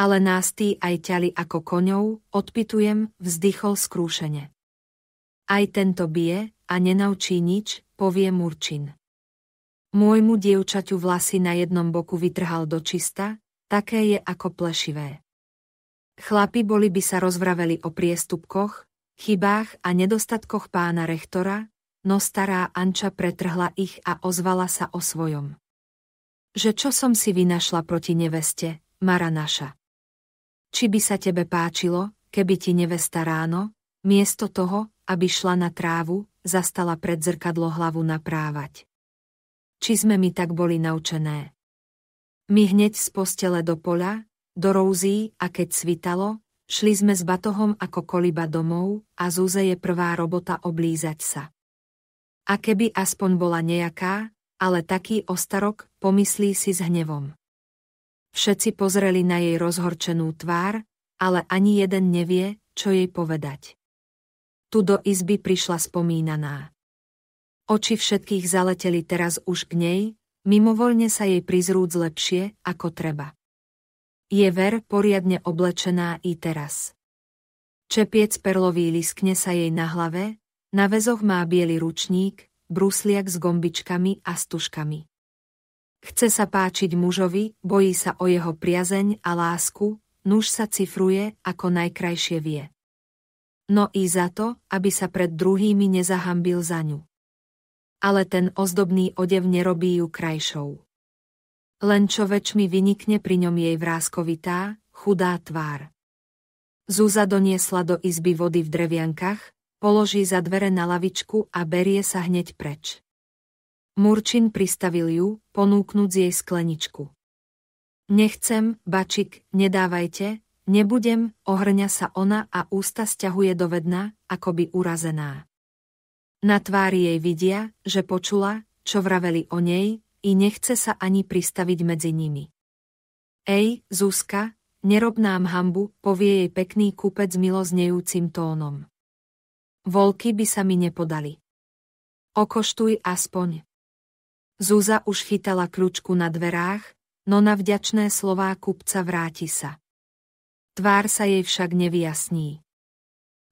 Ale nás tí aj ťali ako koňov, odpitujem, vzdychol skrúšene. Aj tento bije a nenaučí nič, povie Murčin. Môjmu dievčaťu vlasy na jednom boku vytrhal do čista, Také je ako plešivé. Chlapi boli by sa rozvraveli o priestupkoch, chybách a nedostatkoch pána rektora, no stará Anča pretrhla ich a ozvala sa o svojom. Že čo som si vynašla proti neveste, Mara naša. Či by sa tebe páčilo, keby ti nevesta ráno, miesto toho, aby šla na trávu, zastala pred zrkadlo hlavu naprávať. Či sme mi tak boli naučené? My hneď z postele do poľa, do rouzí a keď svitalo, šli sme s batohom ako koliba domov a Zúze je prvá robota oblízať sa. A keby aspoň bola nejaká, ale taký ostarok, pomyslí si s hnevom. Všetci pozreli na jej rozhorčenú tvár, ale ani jeden nevie, čo jej povedať. Tu do izby prišla spomínaná. Oči všetkých zaleteli teraz už k nej, Mimovoľne sa jej prizrúd lepšie, ako treba. Je ver poriadne oblečená i teraz. Čepiec perlový liskne sa jej na hlave, na väzoch má biely ručník, brusliak s gombičkami a stužkami. Chce sa páčiť mužovi, bojí sa o jeho priazeň a lásku, nuž sa cifruje, ako najkrajšie vie. No i za to, aby sa pred druhými nezahambil za ňu ale ten ozdobný odev nerobí ju krajšou. Len čo väčšmi vynikne pri ňom jej vrázkovitá, chudá tvár. Zúza doniesla do izby vody v dreviankách, položí za dvere na lavičku a berie sa hneď preč. Murčin pristavil ju, ponúknúc jej skleničku. Nechcem, bačik, nedávajte, nebudem, ohrňa sa ona a ústa stiahuje do vedna, akoby urazená. Na tvári jej vidia, že počula, čo vraveli o nej, i nechce sa ani pristaviť medzi nimi. Ej, Zuzka, nerob nám hambu, povie jej pekný kúpec miloznejúcim tónom. Volky by sa mi nepodali. Okoštuj aspoň. Zúza už chytala kľúčku na dverách, no na vďačné slová kupca vráti sa. Tvár sa jej však nevyjasní.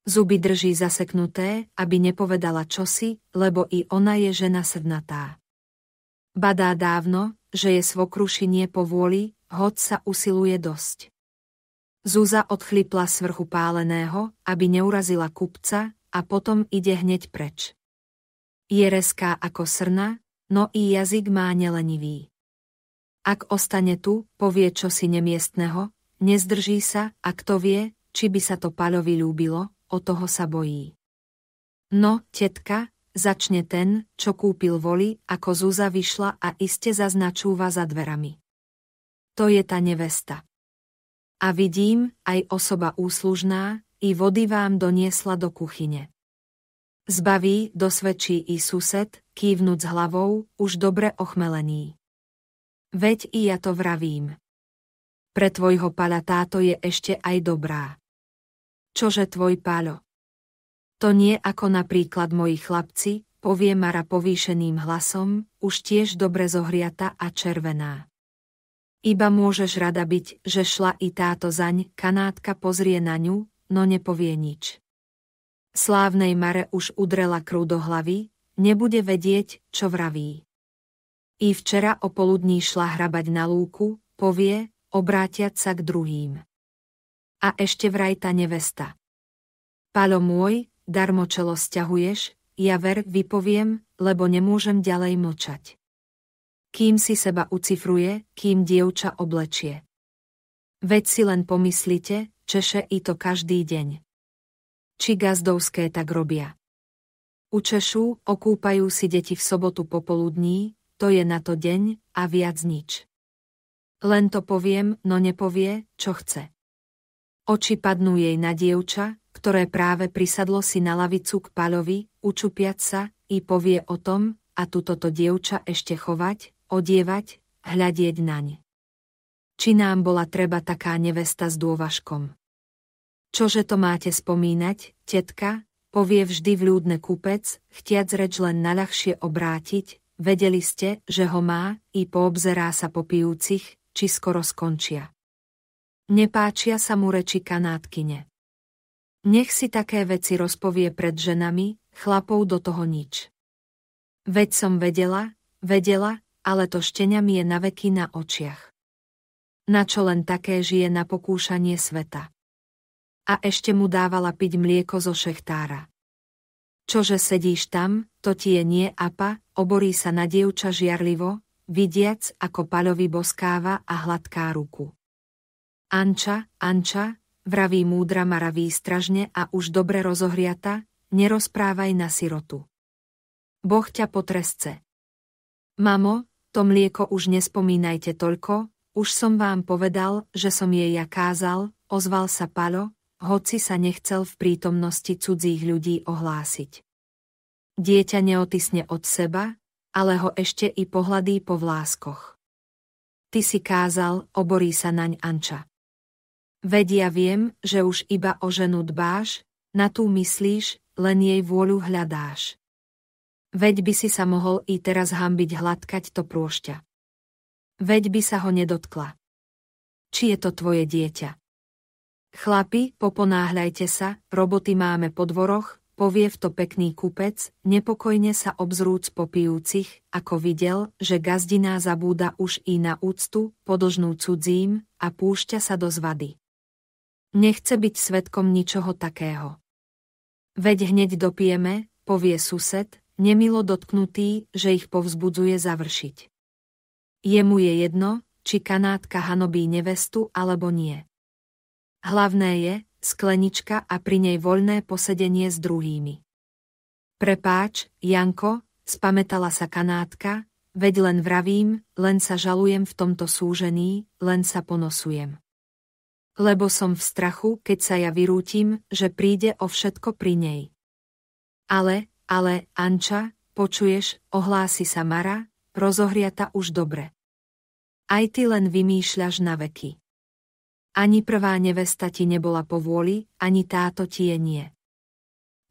Zuby drží zaseknuté, aby nepovedala čosi, lebo i ona je žena srdnatá. Badá dávno, že je svokruši nie po vôli, hoď sa usiluje dosť. Zúza odchlipla svrchu páleného, aby neurazila kupca, a potom ide hneď preč. Je reská ako srna, no i jazyk má nelenivý. Ak ostane tu, povie čosi nemiestného, nezdrží sa, a kto vie, či by sa to Paľovi ľúbilo, o toho sa bojí. No, tetka, začne ten, čo kúpil voli, ako Zúza vyšla a iste zaznačúva za dverami. To je tá nevesta. A vidím, aj osoba úslužná, i vody vám doniesla do kuchyne. Zbaví, dosvedčí i sused, kývnuc hlavou, už dobre ochmelený. Veď i ja to vravím. Pre tvojho pala táto je ešte aj dobrá. Čože tvoj páľo? To nie ako napríklad moji chlapci, povie Mara povýšeným hlasom, už tiež dobre zohriata a červená. Iba môžeš rada byť, že šla i táto zaň, kanátka pozrie na ňu, no nepovie nič. Slávnej Mare už udrela krú do hlavy, nebude vedieť, čo vraví. I včera opoludní šla hrabať na lúku, povie, obrátiať sa k druhým a ešte vraj tá nevesta. Pálo môj, darmo čelo sťahuješ, ja ver vypoviem, lebo nemôžem ďalej mlčať. Kým si seba ucifruje, kým dievča oblečie. Veď si len pomyslite, Češe i to každý deň. Či gazdovské tak robia. Učešú, okúpajú si deti v sobotu popoludní, to je na to deň, a viac nič. Len to poviem, no nepovie, čo chce. Oči padnú jej na dievča, ktoré práve prisadlo si na lavicu k Paľovi, učupiať sa, i povie o tom, a tutoto dievča ešte chovať, odievať, hľadieť naň. Či nám bola treba taká nevesta s dôvažkom. Čože to máte spomínať, tetka, povie vždy vľúdne kúpec, chtiac reč len naľahšie obrátiť, vedeli ste, že ho má, i poobzerá sa po pijúcich, či skoro skončia. Nepáčia sa mu reči kanátkine. Nech si také veci rozpovie pred ženami, chlapov do toho nič. Veď som vedela, vedela, ale to štenia mi je naveky na očiach. Na čo len také žije na pokúšanie sveta. A ešte mu dávala piť mlieko zo šechtára. Čože sedíš tam, to ti je nie apa, oborí sa na dievča žiarlivo, vidiac, ako paľovi boskáva a hladká ruku. Anča, Anča, vraví múdra Mara výstražne a už dobre rozohriata, nerozprávaj na sirotu. Boh ťa potresce. Mamo, to mlieko už nespomínajte toľko, už som vám povedal, že som jej ja kázal, ozval sa Palo, hoci sa nechcel v prítomnosti cudzích ľudí ohlásiť. Dieťa neotisne od seba, ale ho ešte i pohľadí po vláskoch. Ty si kázal, oborí sa naň Anča. Vedia viem, že už iba o ženu dbáš, na tú myslíš, len jej vôľu hľadáš. Veď by si sa mohol i teraz hambiť hladkať to prôšťa. Veď by sa ho nedotkla. Či je to tvoje dieťa? Chlapi, poponáhľajte sa, roboty máme po dvoroch, povie v to pekný kupec, nepokojne sa obzrúc popijúcich, ako videl, že gazdina zabúda už i na úctu, podožnú cudzím, a púšťa sa do zvady. Nechce byť svetkom ničoho takého. Veď hneď dopijeme, povie sused, nemilo dotknutý, že ich povzbudzuje završiť. Jemu je jedno, či kanátka hanobí nevestu alebo nie. Hlavné je, sklenička a pri nej voľné posedenie s druhými. Prepáč, Janko, spametala sa kanátka, veď len vravím, len sa žalujem v tomto súžení, len sa ponosujem lebo som v strachu, keď sa ja vyrútim, že príde o všetko pri nej. Ale, ale, Anča, počuješ, ohlási sa Mara, rozohriata už dobre. Aj ty len vymýšľaš na veky. Ani prvá nevesta ti nebola po vôli, ani táto ti je nie.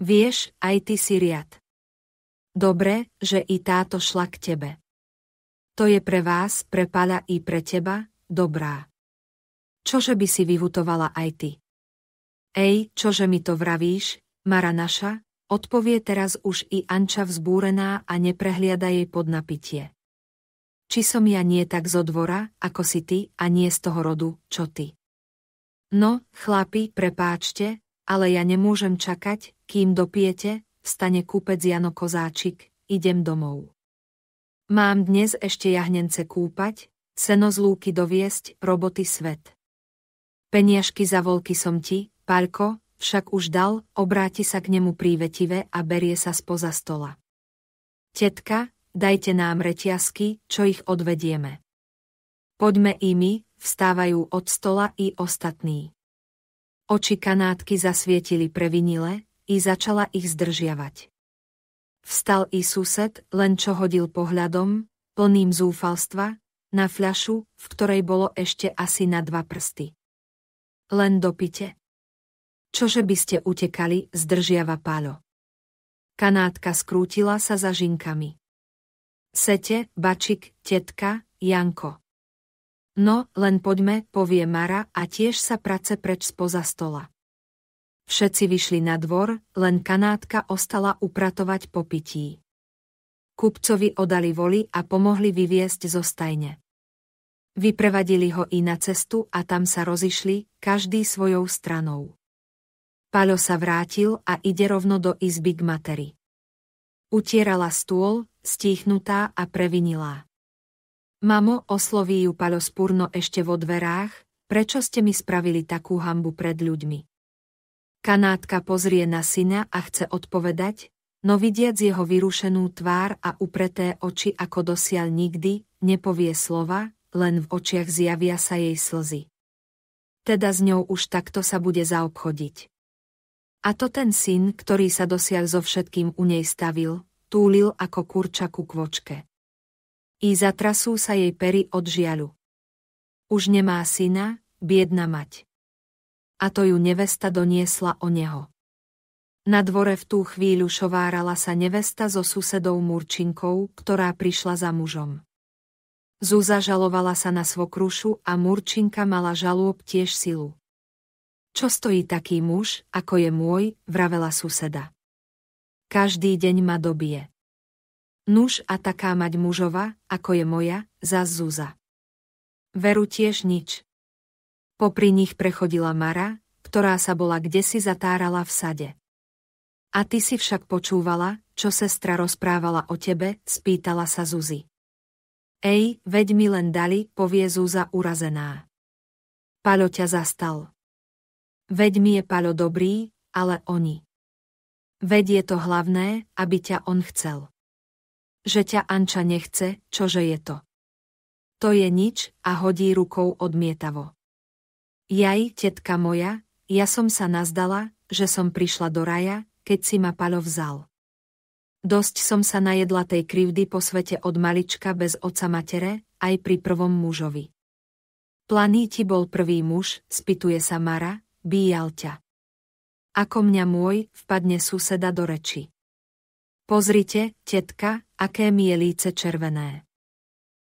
Vieš, aj ty si riad. Dobre, že i táto šla k tebe. To je pre vás, pre Pala i pre teba, dobrá čože by si vyhutovala aj ty? Ej, čože mi to vravíš, Mara naša, odpovie teraz už i Anča vzbúrená a neprehliada jej pod napitie. Či som ja nie tak zo dvora, ako si ty a nie z toho rodu, čo ty. No, chlapi, prepáčte, ale ja nemôžem čakať, kým dopijete, vstane kúpec Jano Kozáčik, idem domov. Mám dnes ešte jahnence kúpať, seno z lúky doviesť, roboty svet. Peniažky za volky som ti, Parko, však už dal, obráti sa k nemu prívetivé a berie sa spoza stola. Tetka, dajte nám reťazky, čo ich odvedieme. Poďme i my, vstávajú od stola i ostatní. Oči kanátky zasvietili previnile i začala ich zdržiavať. Vstal i sused, len čo hodil pohľadom, plným zúfalstva, na fľašu, v ktorej bolo ešte asi na dva prsty. Len dopite. Čože by ste utekali, zdržiava Pálo. Kanátka skrútila sa za žinkami. Sete, Bačik, tetka, Janko. No, len poďme, povie Mara a tiež sa prace preč spoza stola. Všetci vyšli na dvor, len kanátka ostala upratovať po pití. Kupcovi odali voli a pomohli vyviesť zo stajne. Vyprevadili ho i na cestu a tam sa rozišli, každý svojou stranou. Paľo sa vrátil a ide rovno do izby k materi. Utierala stôl, stíchnutá a previnilá. Mamo, osloví ju Paľo spúrno ešte vo dverách, prečo ste mi spravili takú hambu pred ľuďmi? Kanátka pozrie na syna a chce odpovedať, no vidiac jeho vyrušenú tvár a upreté oči ako dosiaľ nikdy, nepovie slova, len v očiach zjavia sa jej slzy. Teda s ňou už takto sa bude zaobchodiť. A to ten syn, ktorý sa dosiaľ so všetkým u nej stavil, túlil ako kurča ku kvočke. I zatrasú sa jej pery od žiaľu. Už nemá syna, biedna mať. A to ju nevesta doniesla o neho. Na dvore v tú chvíľu šovárala sa nevesta so susedou Murčinkou, ktorá prišla za mužom. Zúza žalovala sa na svokrušu a Murčinka mala žalôb tiež silu. Čo stojí taký muž, ako je môj, vravela suseda. Každý deň ma dobije. Nuž a taká mať mužova, ako je moja, za Zúza. Veru tiež nič. Popri nich prechodila Mara, ktorá sa bola kde si zatárala v sade. A ty si však počúvala, čo sestra rozprávala o tebe, spýtala sa Zuzi. Ej, veď mi len dali, povie Zúza urazená. Paľo ťa zastal. Veď mi je Paľo dobrý, ale oni. Veď je to hlavné, aby ťa on chcel. Že ťa Anča nechce, čože je to. To je nič a hodí rukou odmietavo. Jaj, tetka moja, ja som sa nazdala, že som prišla do raja, keď si ma Paľo vzal. Dosť som sa najedla tej krivdy po svete od malička bez oca matere, aj pri prvom mužovi. Planíti bol prvý muž, spituje sa Mara, bíjal ťa. Ako mňa môj, vpadne suseda do reči. Pozrite, tetka, aké mi je líce červené.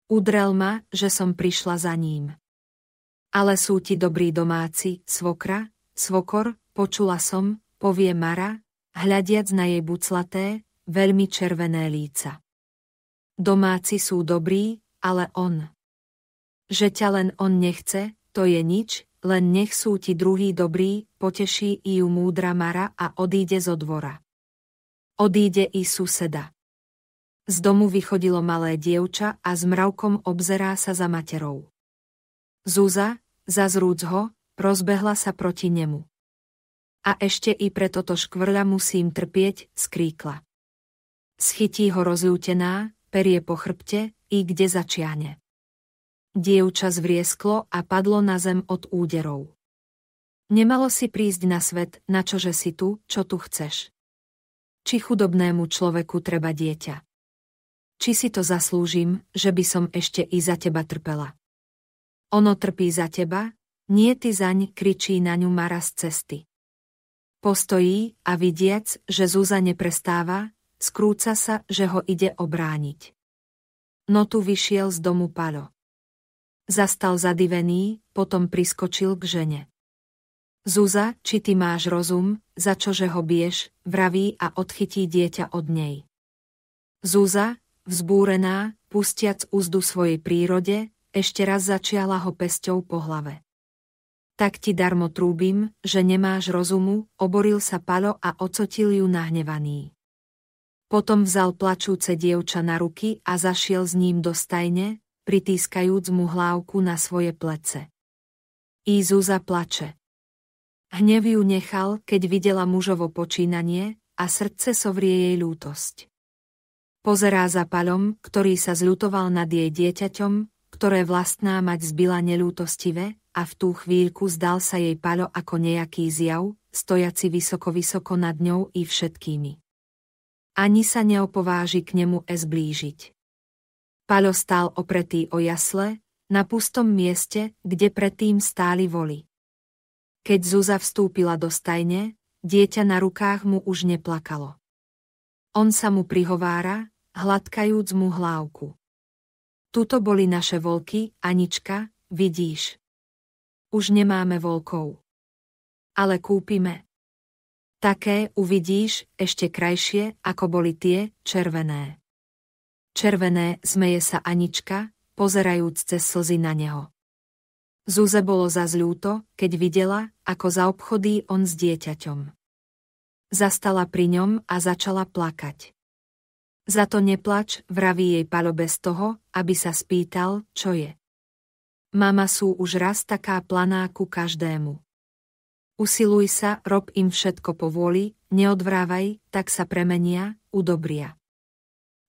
Udrel ma, že som prišla za ním. Ale sú ti dobrí domáci, svokra, svokor, počula som, povie Mara, hľadiac na jej buclaté, veľmi červené líca. Domáci sú dobrí, ale on. Že ťa len on nechce, to je nič, len nech sú ti druhý dobrý, poteší i ju múdra Mara a odíde zo dvora. Odíde i suseda. Z domu vychodilo malé dievča a s mravkom obzerá sa za materou. Zúza, zazrúc ho, rozbehla sa proti nemu. A ešte i pre toto škvrľa musím trpieť, skríkla. Schytí ho rozľútená, perie po chrbte i kde začiane. Dievča zvriesklo a padlo na zem od úderov. Nemalo si prísť na svet, na čože si tu, čo tu chceš. Či chudobnému človeku treba dieťa. Či si to zaslúžim, že by som ešte i za teba trpela. Ono trpí za teba, nie ty zaň, kričí na ňu Mara z cesty. Postojí a vidiac, že Zúza neprestáva, Skrúca sa, že ho ide obrániť. No tu vyšiel z domu Palo. Zastal zadivený, potom priskočil k žene. Zuza, či ty máš rozum, za čože ho bieš, vraví a odchytí dieťa od nej. Zuza, vzbúrená, pustiac úzdu svojej prírode, ešte raz začiala ho pesťou po hlave. Tak ti darmo trúbim, že nemáš rozumu, oboril sa Palo a ocotil ju nahnevaný. Potom vzal plačúce dievča na ruky a zašiel s ním do stajne, pritískajúc mu hlávku na svoje plece. Ízu plače. Hnev ju nechal, keď videla mužovo počínanie a srdce sovrie jej lútosť. Pozerá za palom, ktorý sa zľutoval nad jej dieťaťom, ktoré vlastná mať zbyla nelútostivé, a v tú chvíľku zdal sa jej palo ako nejaký zjav, stojaci vysoko vysoko nad ňou i všetkými ani sa neopováži k nemu zblížiť. Paľo stál opretý o jasle, na pustom mieste, kde predtým stáli voli. Keď Zuza vstúpila do stajne, dieťa na rukách mu už neplakalo. On sa mu prihovára, hladkajúc mu hlávku. Tuto boli naše volky, Anička, vidíš. Už nemáme volkov. Ale kúpime. Také uvidíš ešte krajšie, ako boli tie červené. Červené smeje sa Anička, pozerajúc cez slzy na neho. Zuze bolo za zľúto, keď videla, ako za obchodí on s dieťaťom. Zastala pri ňom a začala plakať. Za to neplač, vraví jej Palo bez toho, aby sa spýtal, čo je. Mama sú už raz taká planá ku každému. Usiluj sa, rob im všetko po vôli, neodvrávaj, tak sa premenia, udobria.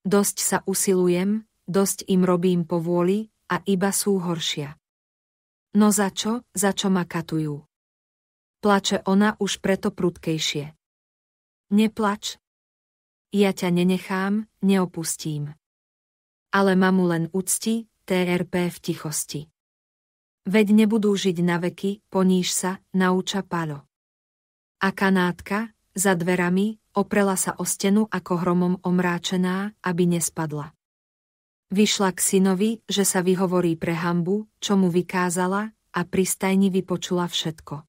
Dosť sa usilujem, dosť im robím po vôli, a iba sú horšia. No za čo, za čo ma katujú? Plače ona už preto prudkejšie. Neplač. Ja ťa nenechám, neopustím. Ale mamu len ucti, TRP v tichosti. Veď nebudú žiť na veky, poníž sa, nauča Palo. A kanátka, za dverami, oprela sa o stenu ako hromom omráčená, aby nespadla. Vyšla k synovi, že sa vyhovorí pre hambu, čo mu vykázala, a pristajni vypočula všetko.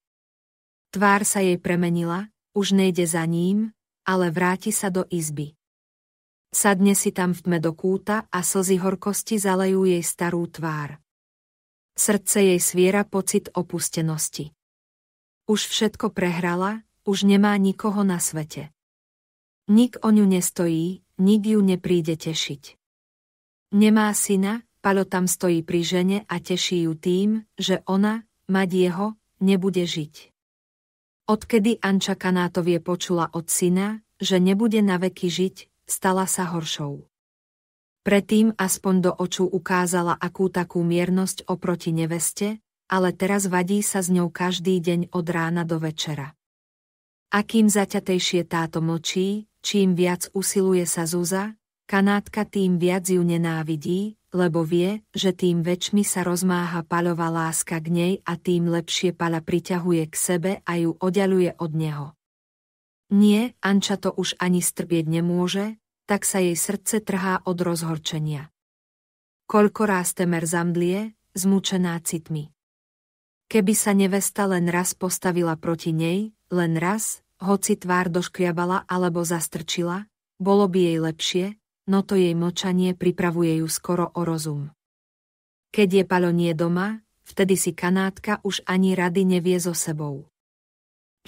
Tvár sa jej premenila, už nejde za ním, ale vráti sa do izby. Sadne si tam v tme do kúta a slzy horkosti zalejú jej starú tvár. Srdce jej sviera pocit opustenosti. Už všetko prehrala, už nemá nikoho na svete. Nik o ňu nestojí, nik ju nepríde tešiť. Nemá syna, Palo tam stojí pri žene a teší ju tým, že ona, mať jeho, nebude žiť. Odkedy Anča Kanátovie počula od syna, že nebude na veky žiť, stala sa horšou. Predtým aspoň do oču ukázala akú takú miernosť oproti neveste, ale teraz vadí sa s ňou každý deň od rána do večera. Akým zaťatejšie táto mlčí, čím viac usiluje sa Zuza, kanátka tým viac ju nenávidí, lebo vie, že tým väčšmi sa rozmáha paľová láska k nej a tým lepšie paľa priťahuje k sebe a ju oddaluje od neho. Nie, Anča to už ani strpieť nemôže, tak sa jej srdce trhá od rozhorčenia. Koľko ráz temer zamdlie, zmučená citmi. Keby sa nevesta len raz postavila proti nej, len raz, hoci tvár doškriabala alebo zastrčila, bolo by jej lepšie, no to jej močanie pripravuje ju skoro o rozum. Keď je Palo nie doma, vtedy si kanátka už ani rady nevie so sebou.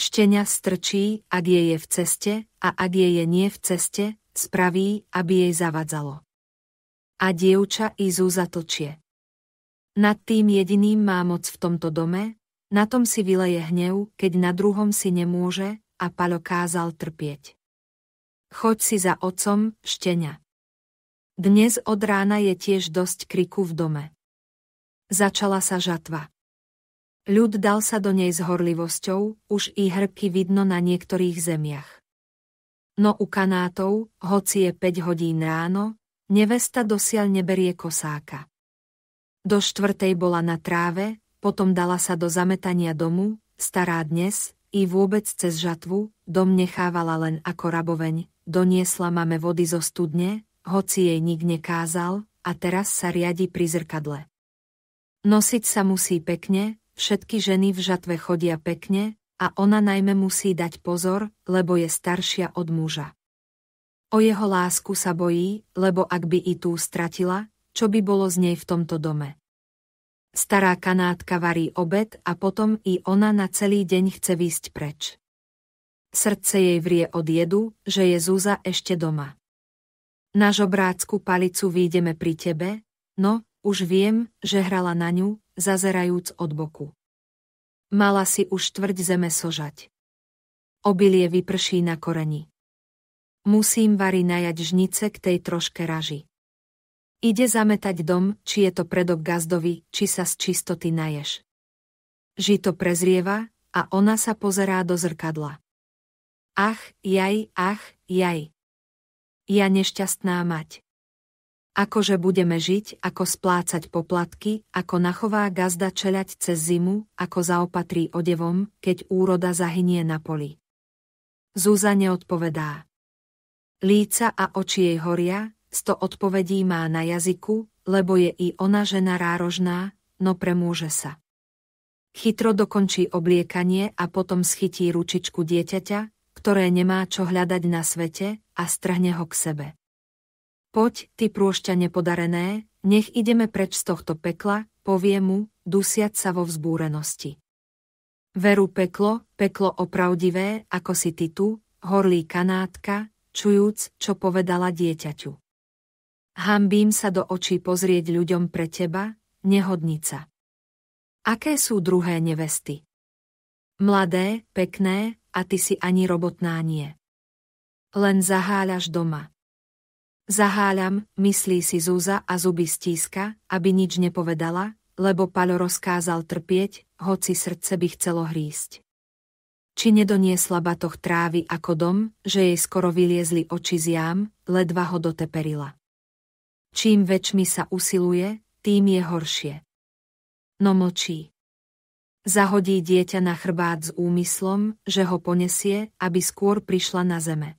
Štenia strčí, ak je je v ceste, a ak je je nie v ceste, spraví, aby jej zavadzalo. A dievča Izu zatočie. Nad tým jediným má moc v tomto dome, na tom si vyleje hnev, keď na druhom si nemôže a palo kázal trpieť. Choď si za otcom, štenia. Dnes od rána je tiež dosť kriku v dome. Začala sa žatva. Ľud dal sa do nej s horlivosťou, už i hrky vidno na niektorých zemiach. No u kanátov, hoci je 5 hodín ráno, nevesta dosiaľ neberie kosáka. Do štvrtej bola na tráve, potom dala sa do zametania domu, stará dnes, i vôbec cez žatvu, dom nechávala len ako raboveň, doniesla mame vody zo studne, hoci jej nik nekázal, a teraz sa riadi pri zrkadle. Nosiť sa musí pekne, všetky ženy v žatve chodia pekne, a ona najmä musí dať pozor, lebo je staršia od muža. O jeho lásku sa bojí, lebo ak by i tú stratila, čo by bolo z nej v tomto dome. Stará kanátka varí obed a potom i ona na celý deň chce výsť preč. Srdce jej vrie od jedu, že je Zúza ešte doma. Na žobrácku palicu výjdeme pri tebe, no, už viem, že hrala na ňu, zazerajúc od boku. Mala si už tvrď zeme sožať. Obilie vyprší na koreni. Musím Vary najať žnice k tej troške raži. Ide zametať dom, či je to predok gazdovi, či sa z čistoty naješ. Žito prezrieva a ona sa pozerá do zrkadla. Ach, jaj, ach, jaj. Ja nešťastná mať. Akože budeme žiť, ako splácať poplatky, ako nachová gazda čeľať cez zimu, ako zaopatrí odevom, keď úroda zahynie na poli. Zúza neodpovedá. Líca a oči jej horia, sto odpovedí má na jazyku, lebo je i ona žena rárožná, no premôže sa. Chytro dokončí obliekanie a potom schytí ručičku dieťaťa, ktoré nemá čo hľadať na svete a strhne ho k sebe. Poď, ty prôšťa nepodarené, nech ideme preč z tohto pekla, povie mu, dusiať sa vo vzbúrenosti. Veru peklo, peklo opravdivé, ako si ty tu, horlí kanátka, čujúc, čo povedala dieťaťu. Hambím sa do očí pozrieť ľuďom pre teba, nehodnica. Aké sú druhé nevesty? Mladé, pekné, a ty si ani robotná nie. Len zaháľaš doma. Zaháľam, myslí si Zúza a zuby stíska, aby nič nepovedala, lebo Paľo rozkázal trpieť, hoci srdce by chcelo hrísť. Či nedoniesla batoh trávy ako dom, že jej skoro vyliezli oči z jám, ledva ho doteperila. Čím väčšmi sa usiluje, tým je horšie. No mlčí. Zahodí dieťa na chrbát s úmyslom, že ho ponesie, aby skôr prišla na zeme.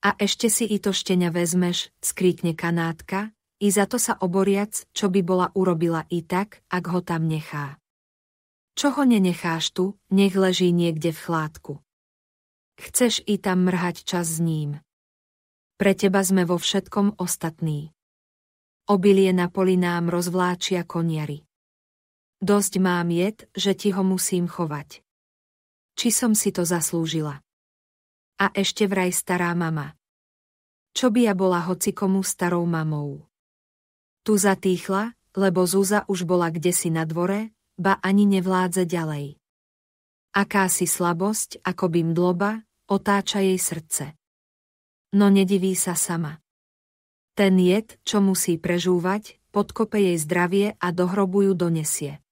A ešte si i to štenia vezmeš, skríkne kanátka, i za to sa oboriac, čo by bola urobila i tak, ak ho tam nechá. Čo ho nenecháš tu, nech leží niekde v chládku. Chceš i tam mrhať čas s ním. Pre teba sme vo všetkom ostatní. Obilie na poli nám rozvláčia koniary. Dosť mám jed, že ti ho musím chovať. Či som si to zaslúžila? A ešte vraj stará mama. Čo by ja bola hocikomu starou mamou? Tu zatýchla, lebo Zúza už bola kdesi na dvore, ba ani nevládze ďalej. Akási slabosť, ako by mdloba, otáča jej srdce. No nediví sa sama. Ten jed, čo musí prežúvať, podkope jej zdravie a do hrobu ju donesie.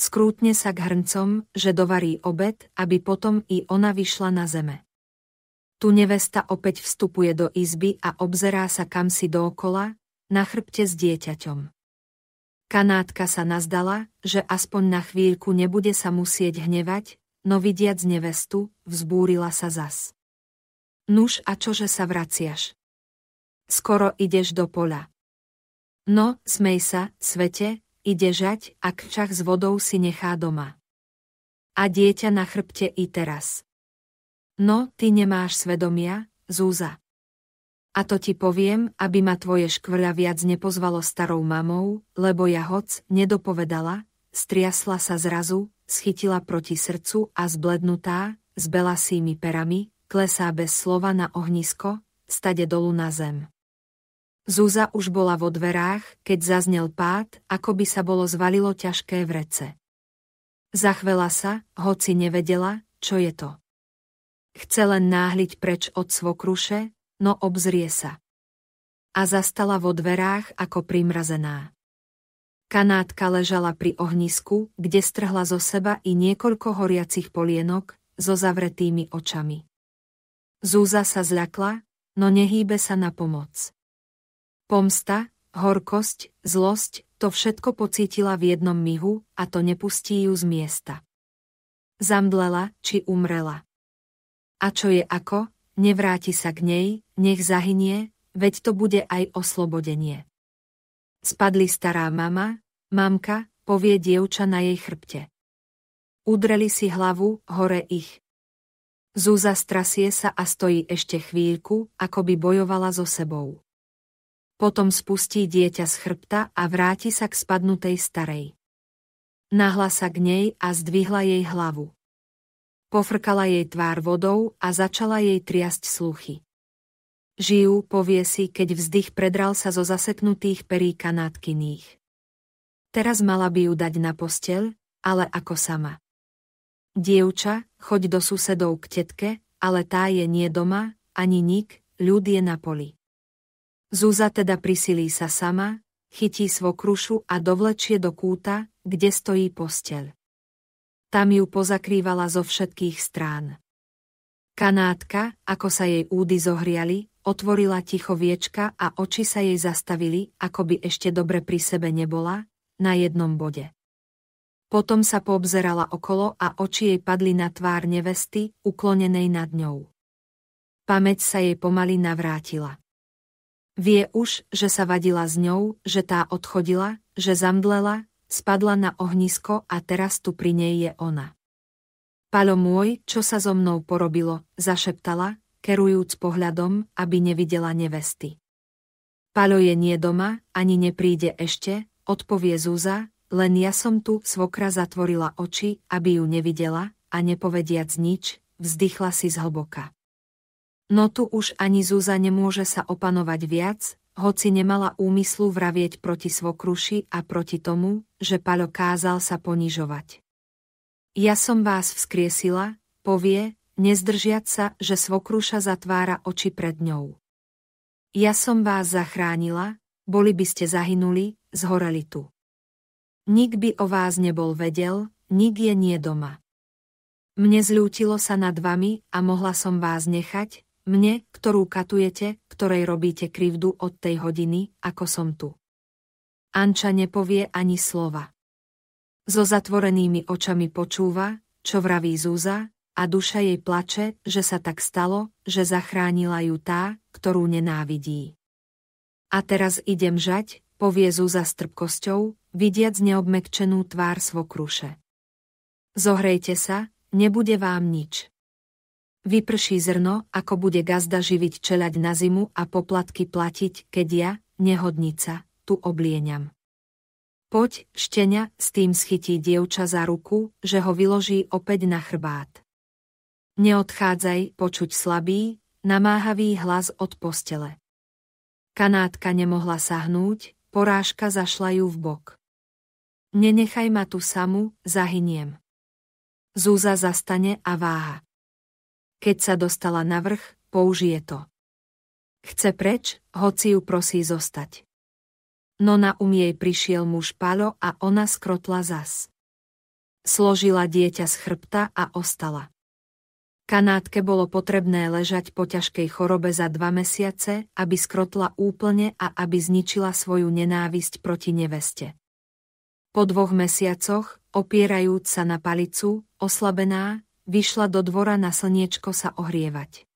Skrútne sa k hrncom, že dovarí obed, aby potom i ona vyšla na zeme. Tu nevesta opäť vstupuje do izby a obzerá sa kam si dookola, na chrbte s dieťaťom. Kanátka sa nazdala, že aspoň na chvíľku nebude sa musieť hnevať, no vidiac nevestu, vzbúrila sa zas. Nuž a čože sa vraciaš? Skoro ideš do pola. No, smej sa, svete, ide žať a kčach s vodou si nechá doma. A dieťa na chrbte i teraz. No, ty nemáš svedomia, Zúza. A to ti poviem, aby ma tvoje škvrľa viac nepozvalo starou mamou, lebo ja hoc nedopovedala, striasla sa zrazu, schytila proti srdcu a zblednutá, s belasými perami, klesá bez slova na ohnisko, stade dolu na zem. Zúza už bola vo dverách, keď zaznel pád, ako by sa bolo zvalilo ťažké vrece. Zachvela sa, hoci nevedela, čo je to. Chce len náhliť preč od svokruše, no obzrie sa. A zastala vo dverách ako primrazená. Kanátka ležala pri ohnisku, kde strhla zo seba i niekoľko horiacich polienok so zavretými očami. Zúza sa zľakla, no nehýbe sa na pomoc. Pomsta, horkosť, zlosť, to všetko pocítila v jednom mihu a to nepustí ju z miesta. Zamdlela či umrela. A čo je ako, nevráti sa k nej, nech zahynie, veď to bude aj oslobodenie. Spadli stará mama, mamka, povie dievča na jej chrbte. Udreli si hlavu, hore ich. Zúza strasie sa a stojí ešte chvíľku, ako by bojovala so sebou. Potom spustí dieťa z chrbta a vráti sa k spadnutej starej. Nahla sa k nej a zdvihla jej hlavu. Pofrkala jej tvár vodou a začala jej triasť sluchy. Žijú, povie si, keď vzdych predral sa zo zaseknutých perí kanátkyných. Teraz mala by ju dať na posteľ, ale ako sama. Dievča, choď do susedov k tetke, ale tá je nie doma, ani nik, ľud je na poli. Zúza teda prisilí sa sama, chytí svokrušu a dovlečie do kúta, kde stojí posteľ. Tam ju pozakrývala zo všetkých strán. Kanátka, ako sa jej údy zohriali, otvorila ticho viečka a oči sa jej zastavili, ako by ešte dobre pri sebe nebola, na jednom bode. Potom sa poobzerala okolo a oči jej padli na tvár nevesty, uklonenej nad ňou. Pamäť sa jej pomaly navrátila. Vie už, že sa vadila s ňou, že tá odchodila, že zamdlela, spadla na ohnisko a teraz tu pri nej je ona. Palo môj, čo sa so mnou porobilo, zašeptala, kerujúc pohľadom, aby nevidela nevesty. Palo je nie doma, ani nepríde ešte, odpovie Zúza, len ja som tu, svokra zatvorila oči, aby ju nevidela, a nepovediac nič, vzdychla si zhlboka. No tu už ani Zúza nemôže sa opanovať viac, hoci nemala úmyslu vravieť proti svokruši a proti tomu, že Paľo kázal sa ponižovať. Ja som vás vzkriesila, povie, nezdržiať sa, že svokruša zatvára oči pred ňou. Ja som vás zachránila, boli by ste zahynuli, zhoreli tu. Nik by o vás nebol vedel, nik je nie doma. Mne zľútilo sa nad vami a mohla som vás nechať, mne, ktorú katujete, ktorej robíte krivdu od tej hodiny, ako som tu. Anča nepovie ani slova. So zatvorenými očami počúva, čo vraví Zúza, a duša jej plače, že sa tak stalo, že zachránila ju tá, ktorú nenávidí. A teraz idem žať, povie Zúza s trpkosťou, vidiac neobmekčenú tvár svokruše. Zohrejte sa, nebude vám nič. Vyprší zrno, ako bude gazda živiť čelať na zimu a poplatky platiť, keď ja, nehodnica, tu oblieňam. Poď, štenia, s tým schytí dievča za ruku, že ho vyloží opäť na chrbát. Neodchádzaj, počuť slabý, namáhavý hlas od postele. Kanátka nemohla sahnúť, porážka zašla ju v bok. Nenechaj ma tu samu, zahyniem. Zúza zastane a váha. Keď sa dostala na vrch, použije to. Chce preč, hoci ju prosí zostať. No na um jej prišiel muž Palo a ona skrotla zas. Složila dieťa z chrbta a ostala. Kanátke bolo potrebné ležať po ťažkej chorobe za dva mesiace, aby skrotla úplne a aby zničila svoju nenávisť proti neveste. Po dvoch mesiacoch, opierajúc sa na palicu, oslabená, vyšla do dvora na slniečko sa ohrievať.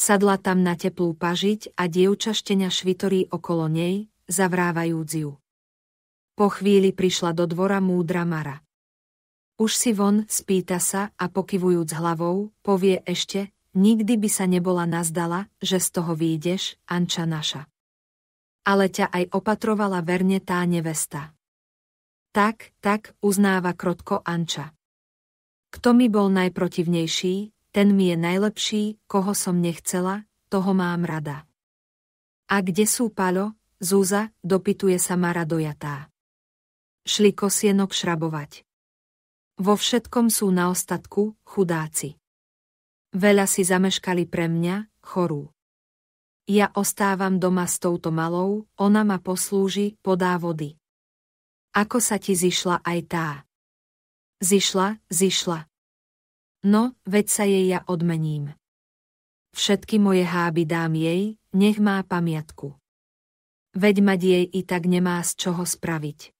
Sadla tam na teplú pažiť a dievča štenia švitorí okolo nej, zavrávajúc ju. Po chvíli prišla do dvora múdra Mara. Už si von, spýta sa a pokyvujúc hlavou, povie ešte, nikdy by sa nebola nazdala, že z toho výjdeš, Anča naša. Ale ťa aj opatrovala verne tá nevesta. Tak, tak, uznáva krotko Anča. Kto mi bol najprotivnejší, ten mi je najlepší, koho som nechcela, toho mám rada. A kde sú Palo, Zúza, dopituje sa Mara dojatá. Šli kosienok šrabovať. Vo všetkom sú na ostatku, chudáci. Veľa si zameškali pre mňa, chorú. Ja ostávam doma s touto malou, ona ma poslúži, podá vody. Ako sa ti zišla aj tá? Zišla, zišla. No, veď sa jej ja odmením. Všetky moje háby dám jej, nech má pamiatku. Veď mať jej i tak nemá z čoho spraviť.